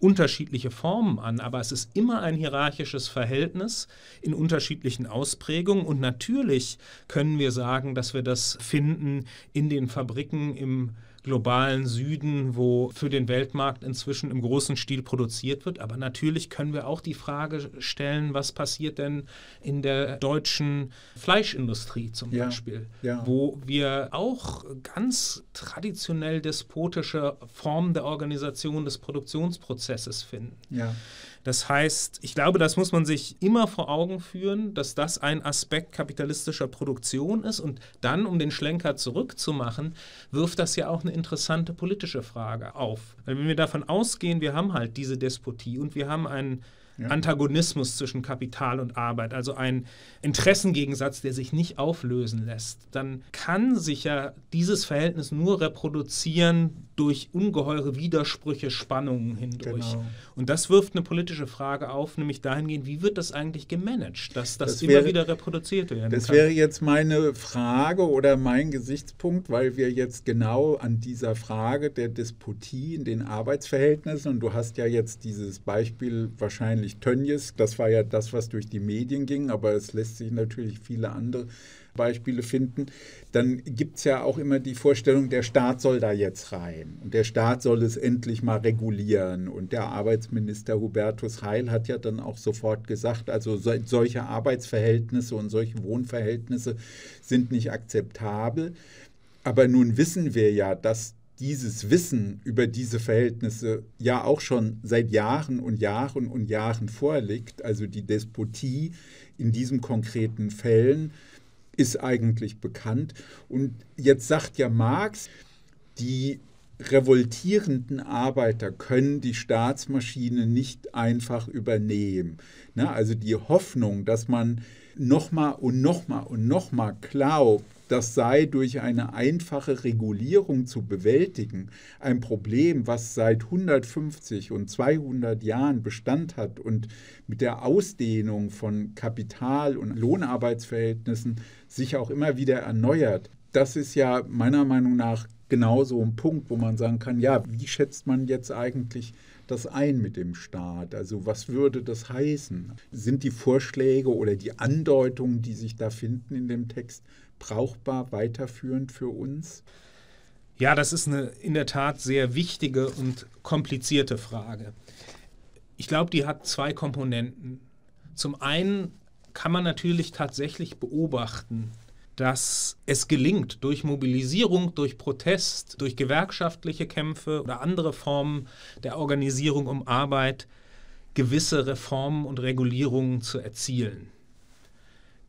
unterschiedliche Formen an, aber es ist immer ein hierarchisches Verhältnis in unterschiedlichen Ausprägungen und natürlich können wir sagen, dass wir das finden in den Fabriken im globalen Süden, wo für den Weltmarkt inzwischen im großen Stil produziert wird. Aber natürlich können wir auch die Frage stellen, was passiert denn in der deutschen Fleischindustrie zum ja, Beispiel, ja. wo wir auch ganz traditionell despotische Formen der Organisation des Produktionsprozesses finden. Ja. Das heißt, ich glaube, das muss man sich immer vor Augen führen, dass das ein Aspekt kapitalistischer Produktion ist. Und dann, um den Schlenker zurückzumachen, wirft das ja auch eine interessante politische Frage auf. wenn wir davon ausgehen, wir haben halt diese Despotie und wir haben einen Antagonismus zwischen Kapital und Arbeit, also ein Interessengegensatz, der sich nicht auflösen lässt, dann kann sich ja dieses Verhältnis nur reproduzieren durch ungeheure Widersprüche, Spannungen hindurch. Genau. Und das wirft eine politische Frage auf, nämlich dahingehend, wie wird das eigentlich gemanagt, dass das, das immer wieder reproduziert werden das kann. Das wäre jetzt meine Frage oder mein Gesichtspunkt, weil wir jetzt genau an dieser Frage der Despotie in den Arbeitsverhältnissen, und du hast ja jetzt dieses Beispiel wahrscheinlich wahrscheinlich Tönjes. Das war ja das, was durch die Medien ging, aber es lässt sich natürlich viele andere Beispiele finden. Dann gibt es ja auch immer die Vorstellung, der Staat soll da jetzt rein und der Staat soll es endlich mal regulieren. Und der Arbeitsminister Hubertus Heil hat ja dann auch sofort gesagt, also solche Arbeitsverhältnisse und solche Wohnverhältnisse sind nicht akzeptabel. Aber nun wissen wir ja, dass dieses Wissen über diese Verhältnisse ja auch schon seit Jahren und Jahren und Jahren vorliegt. Also die Despotie in diesen konkreten Fällen ist eigentlich bekannt. Und jetzt sagt ja Marx, die revoltierenden Arbeiter können die Staatsmaschine nicht einfach übernehmen. Na, also die Hoffnung, dass man nochmal und nochmal und nochmal glaubt, das sei durch eine einfache Regulierung zu bewältigen, ein Problem, was seit 150 und 200 Jahren Bestand hat und mit der Ausdehnung von Kapital- und Lohnarbeitsverhältnissen sich auch immer wieder erneuert. Das ist ja meiner Meinung nach genauso ein Punkt, wo man sagen kann, ja, wie schätzt man jetzt eigentlich das ein mit dem Staat? Also was würde das heißen? Sind die Vorschläge oder die Andeutungen, die sich da finden in dem Text, brauchbar weiterführend für uns? Ja, das ist eine in der Tat sehr wichtige und komplizierte Frage. Ich glaube, die hat zwei Komponenten. Zum einen kann man natürlich tatsächlich beobachten, dass es gelingt, durch Mobilisierung, durch Protest, durch gewerkschaftliche Kämpfe oder andere Formen der Organisierung um Arbeit gewisse Reformen und Regulierungen zu erzielen.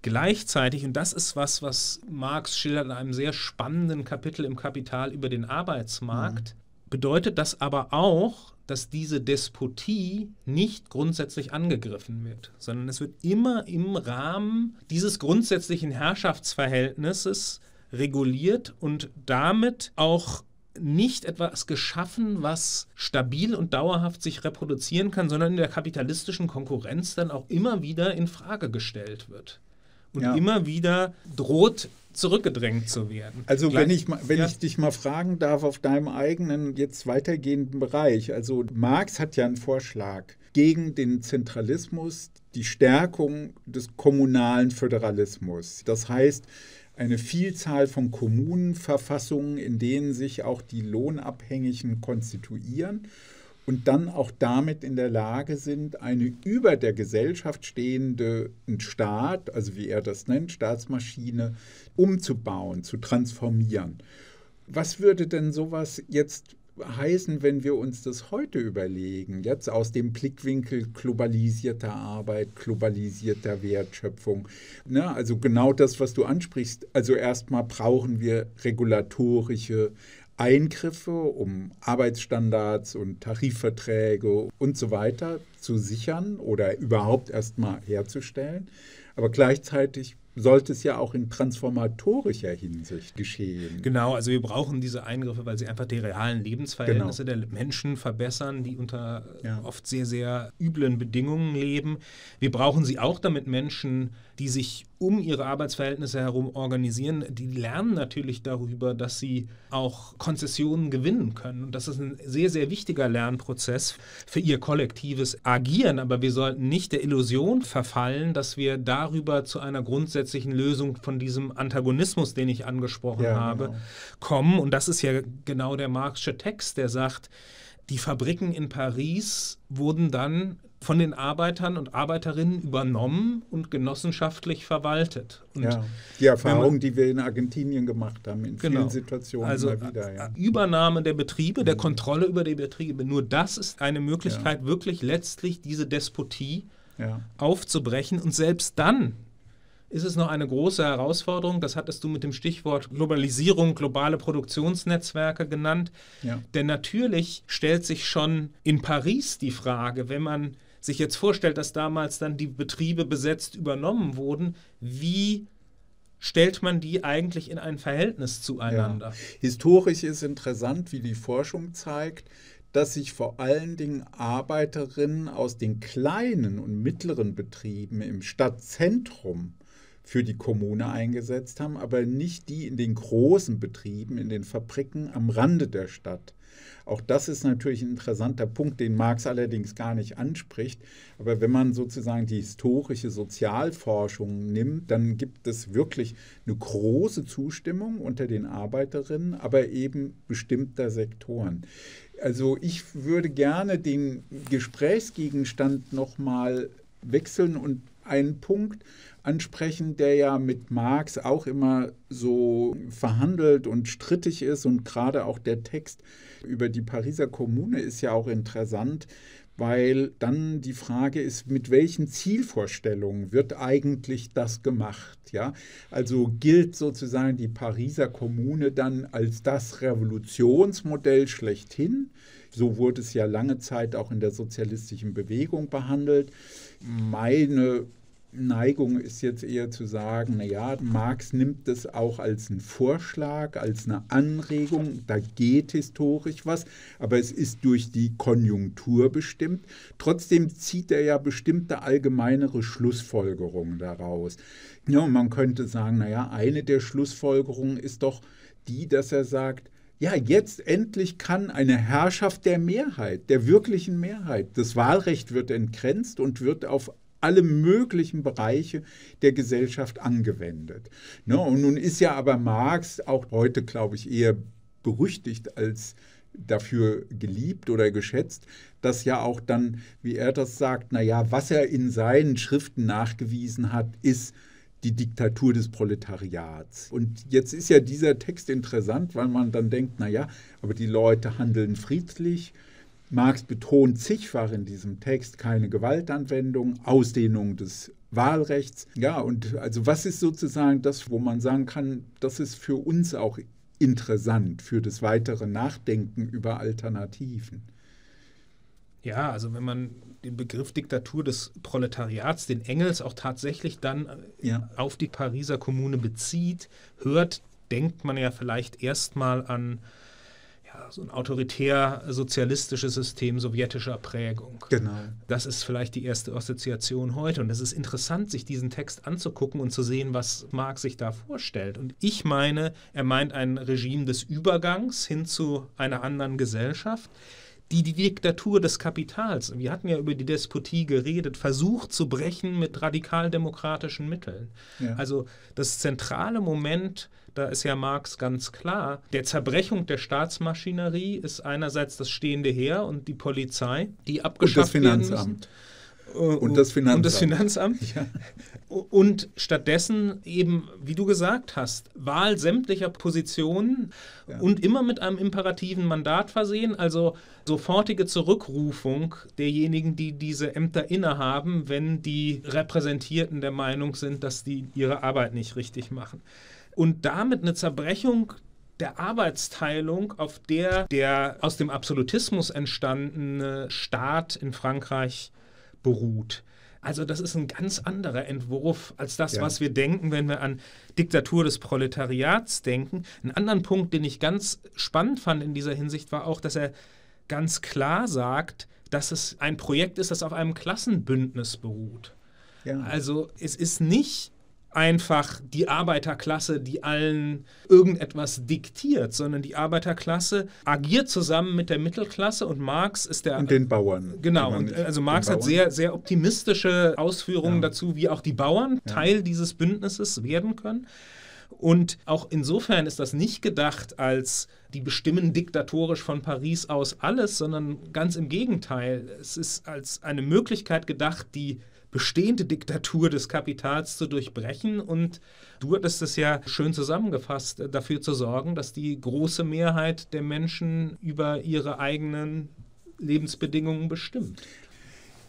Gleichzeitig, und das ist was, was Marx schildert in einem sehr spannenden Kapitel im Kapital über den Arbeitsmarkt, mhm. bedeutet das aber auch, dass diese Despotie nicht grundsätzlich angegriffen wird, sondern es wird immer im Rahmen dieses grundsätzlichen Herrschaftsverhältnisses reguliert und damit auch nicht etwas geschaffen, was stabil und dauerhaft sich reproduzieren kann, sondern in der kapitalistischen Konkurrenz dann auch immer wieder in Frage gestellt wird und ja. immer wieder droht, zurückgedrängt zu werden. Also Gleich, wenn, ich, wenn ja. ich dich mal fragen darf auf deinem eigenen jetzt weitergehenden Bereich, also Marx hat ja einen Vorschlag gegen den Zentralismus, die Stärkung des kommunalen Föderalismus. Das heißt, eine Vielzahl von Kommunenverfassungen, in denen sich auch die Lohnabhängigen konstituieren und dann auch damit in der Lage sind, eine über der Gesellschaft stehende Staat, also wie er das nennt, Staatsmaschine, umzubauen, zu transformieren. Was würde denn sowas jetzt heißen, wenn wir uns das heute überlegen, jetzt aus dem Blickwinkel globalisierter Arbeit, globalisierter Wertschöpfung. Ne? Also genau das, was du ansprichst. Also erstmal brauchen wir regulatorische Eingriffe, um Arbeitsstandards und Tarifverträge und so weiter zu sichern oder überhaupt erstmal herzustellen. Aber gleichzeitig sollte es ja auch in transformatorischer Hinsicht geschehen. Genau, also wir brauchen diese Eingriffe, weil sie einfach die realen Lebensverhältnisse genau. der Menschen verbessern, die unter ja. oft sehr, sehr üblen Bedingungen leben. Wir brauchen sie auch, damit Menschen die sich um ihre Arbeitsverhältnisse herum organisieren, die lernen natürlich darüber, dass sie auch Konzessionen gewinnen können. Und das ist ein sehr, sehr wichtiger Lernprozess für ihr kollektives Agieren. Aber wir sollten nicht der Illusion verfallen, dass wir darüber zu einer grundsätzlichen Lösung von diesem Antagonismus, den ich angesprochen ja, habe, genau. kommen. Und das ist ja genau der Marxische Text, der sagt, die Fabriken in Paris wurden dann von den Arbeitern und Arbeiterinnen übernommen und genossenschaftlich verwaltet. Und ja, die Erfahrung, man, die wir in Argentinien gemacht haben, in genau, vielen Situationen also wieder, ja. Äh, Übernahme der Betriebe, der mhm. Kontrolle über die Betriebe, nur das ist eine Möglichkeit, ja. wirklich letztlich diese Despotie aufzubrechen. Und selbst dann ist es noch eine große Herausforderung. Das hattest du mit dem Stichwort Globalisierung, globale Produktionsnetzwerke genannt. Ja. Denn natürlich stellt sich schon in Paris die Frage, wenn man sich jetzt vorstellt, dass damals dann die Betriebe besetzt übernommen wurden, wie stellt man die eigentlich in ein Verhältnis zueinander? Ja. Historisch ist interessant, wie die Forschung zeigt, dass sich vor allen Dingen Arbeiterinnen aus den kleinen und mittleren Betrieben im Stadtzentrum für die Kommune eingesetzt haben, aber nicht die in den großen Betrieben, in den Fabriken am Rande der Stadt. Auch das ist natürlich ein interessanter Punkt, den Marx allerdings gar nicht anspricht. Aber wenn man sozusagen die historische Sozialforschung nimmt, dann gibt es wirklich eine große Zustimmung unter den Arbeiterinnen, aber eben bestimmter Sektoren. Also ich würde gerne den Gesprächsgegenstand nochmal wechseln und einen Punkt ansprechen, der ja mit Marx auch immer so verhandelt und strittig ist. Und gerade auch der Text über die Pariser Kommune ist ja auch interessant, weil dann die Frage ist, mit welchen Zielvorstellungen wird eigentlich das gemacht? Ja? Also gilt sozusagen die Pariser Kommune dann als das Revolutionsmodell schlechthin? So wurde es ja lange Zeit auch in der sozialistischen Bewegung behandelt. Meine Neigung ist jetzt eher zu sagen, naja, Marx nimmt das auch als einen Vorschlag, als eine Anregung, da geht historisch was, aber es ist durch die Konjunktur bestimmt. Trotzdem zieht er ja bestimmte allgemeinere Schlussfolgerungen daraus. Ja, und man könnte sagen, naja, eine der Schlussfolgerungen ist doch die, dass er sagt, ja, jetzt endlich kann eine Herrschaft der Mehrheit, der wirklichen Mehrheit, das Wahlrecht wird entgrenzt und wird auf alle möglichen Bereiche der Gesellschaft angewendet. Ne? Und nun ist ja aber Marx auch heute, glaube ich, eher berüchtigt als dafür geliebt oder geschätzt, dass ja auch dann, wie er das sagt, naja, was er in seinen Schriften nachgewiesen hat, ist die Diktatur des Proletariats. Und jetzt ist ja dieser Text interessant, weil man dann denkt, naja, aber die Leute handeln friedlich, Marx betont zigfach in diesem Text keine Gewaltanwendung, Ausdehnung des Wahlrechts. Ja, und also was ist sozusagen das, wo man sagen kann, das ist für uns auch interessant für das weitere Nachdenken über Alternativen. Ja, also wenn man den Begriff Diktatur des Proletariats, den Engels auch tatsächlich dann äh, ja. auf die Pariser Kommune bezieht, hört, denkt man ja vielleicht erstmal an ja, so ein autoritär-sozialistisches System sowjetischer Prägung. Genau. Das ist vielleicht die erste Assoziation heute. Und es ist interessant, sich diesen Text anzugucken und zu sehen, was Marx sich da vorstellt. Und ich meine, er meint ein Regime des Übergangs hin zu einer anderen Gesellschaft die, die Diktatur des Kapitals, wir hatten ja über die Despotie geredet, versucht zu brechen mit radikaldemokratischen Mitteln. Ja. Also das zentrale Moment, da ist ja Marx ganz klar, der Zerbrechung der Staatsmaschinerie ist einerseits das stehende Heer und die Polizei, die abgeschafft und das Finanzamt. werden müssen. Äh, und das Finanzamt. Und das Finanzamt. Ja. Und stattdessen eben, wie du gesagt hast, Wahl sämtlicher Positionen ja. und immer mit einem imperativen Mandat versehen, also sofortige Zurückrufung derjenigen, die diese Ämter innehaben, wenn die Repräsentierten der Meinung sind, dass die ihre Arbeit nicht richtig machen. Und damit eine Zerbrechung der Arbeitsteilung, auf der der aus dem Absolutismus entstandene Staat in Frankreich beruht. Also das ist ein ganz anderer Entwurf als das, ja. was wir denken, wenn wir an Diktatur des Proletariats denken. Einen anderen Punkt, den ich ganz spannend fand in dieser Hinsicht, war auch, dass er ganz klar sagt, dass es ein Projekt ist, das auf einem Klassenbündnis beruht. Ja. Also es ist nicht einfach die Arbeiterklasse, die allen irgendetwas diktiert, sondern die Arbeiterklasse agiert zusammen mit der Mittelklasse und Marx ist der... Und den Bauern. Genau, und, also Marx hat sehr, sehr optimistische Ausführungen ja. dazu, wie auch die Bauern ja. Teil dieses Bündnisses werden können. Und auch insofern ist das nicht gedacht als die bestimmen diktatorisch von Paris aus alles, sondern ganz im Gegenteil. Es ist als eine Möglichkeit gedacht, die bestehende Diktatur des Kapitals zu durchbrechen. Und du hattest es ja schön zusammengefasst, äh, dafür zu sorgen, dass die große Mehrheit der Menschen über ihre eigenen Lebensbedingungen bestimmt.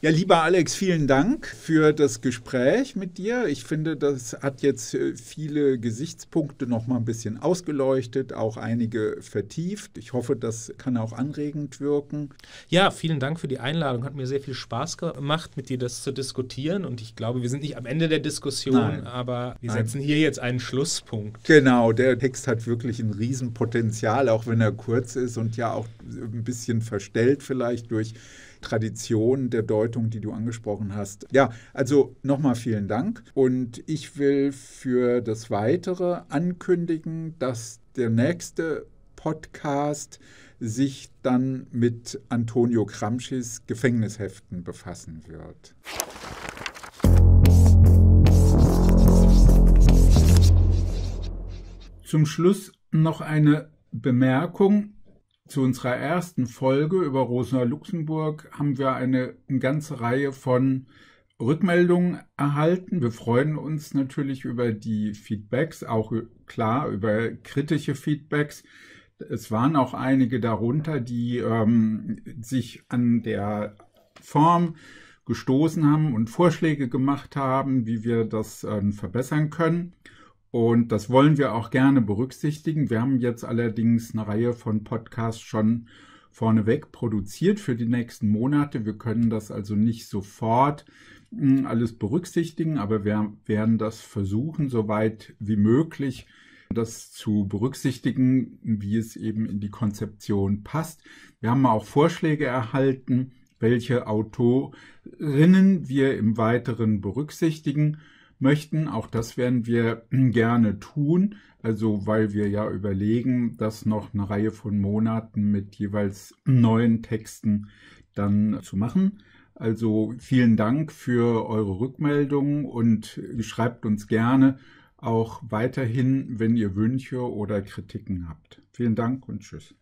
Ja, lieber Alex, vielen Dank für das Gespräch mit dir. Ich finde, das hat jetzt äh, viele Gesichtspunkte noch mal ein bisschen ausgeleuchtet, auch einige vertieft. Ich hoffe, das kann auch anregend wirken. Ja, vielen Dank für die Einladung. Hat mir sehr viel Spaß gemacht, mit dir das zu diskutieren. Und ich glaube, wir sind nicht am Ende der Diskussion, Nein. aber wir setzen Nein. hier jetzt einen Schlusspunkt. Genau, der Text hat wirklich ein Riesenpotenzial, auch wenn er kurz ist und ja auch ein bisschen verstellt vielleicht durch Tradition der Deutung, die du angesprochen hast. Ja, also nochmal vielen Dank. Und ich will für das Weitere ankündigen, dass der nächste Podcast sich dann mit Antonio Gramscis Gefängnisheften befassen wird. Zum Schluss noch eine Bemerkung zu unserer ersten Folge über Rosa Luxemburg haben wir eine ganze Reihe von Rückmeldungen erhalten. Wir freuen uns natürlich über die Feedbacks, auch klar über kritische Feedbacks. Es waren auch einige darunter, die ähm, sich an der Form gestoßen haben und Vorschläge gemacht haben, wie wir das ähm, verbessern können. Und das wollen wir auch gerne berücksichtigen. Wir haben jetzt allerdings eine Reihe von Podcasts schon vorneweg produziert für die nächsten Monate. Wir können das also nicht sofort hm, alles berücksichtigen, aber wir werden das versuchen, so weit wie möglich das zu berücksichtigen, wie es eben in die Konzeption passt. Wir haben auch Vorschläge erhalten, welche Autorinnen wir im Weiteren berücksichtigen möchten. Auch das werden wir <clears throat> gerne tun, also weil wir ja überlegen, das noch eine Reihe von Monaten mit jeweils neuen Texten dann zu machen. Also vielen Dank für eure Rückmeldungen und schreibt uns gerne auch weiterhin, wenn ihr Wünsche oder Kritiken habt. Vielen Dank und tschüss.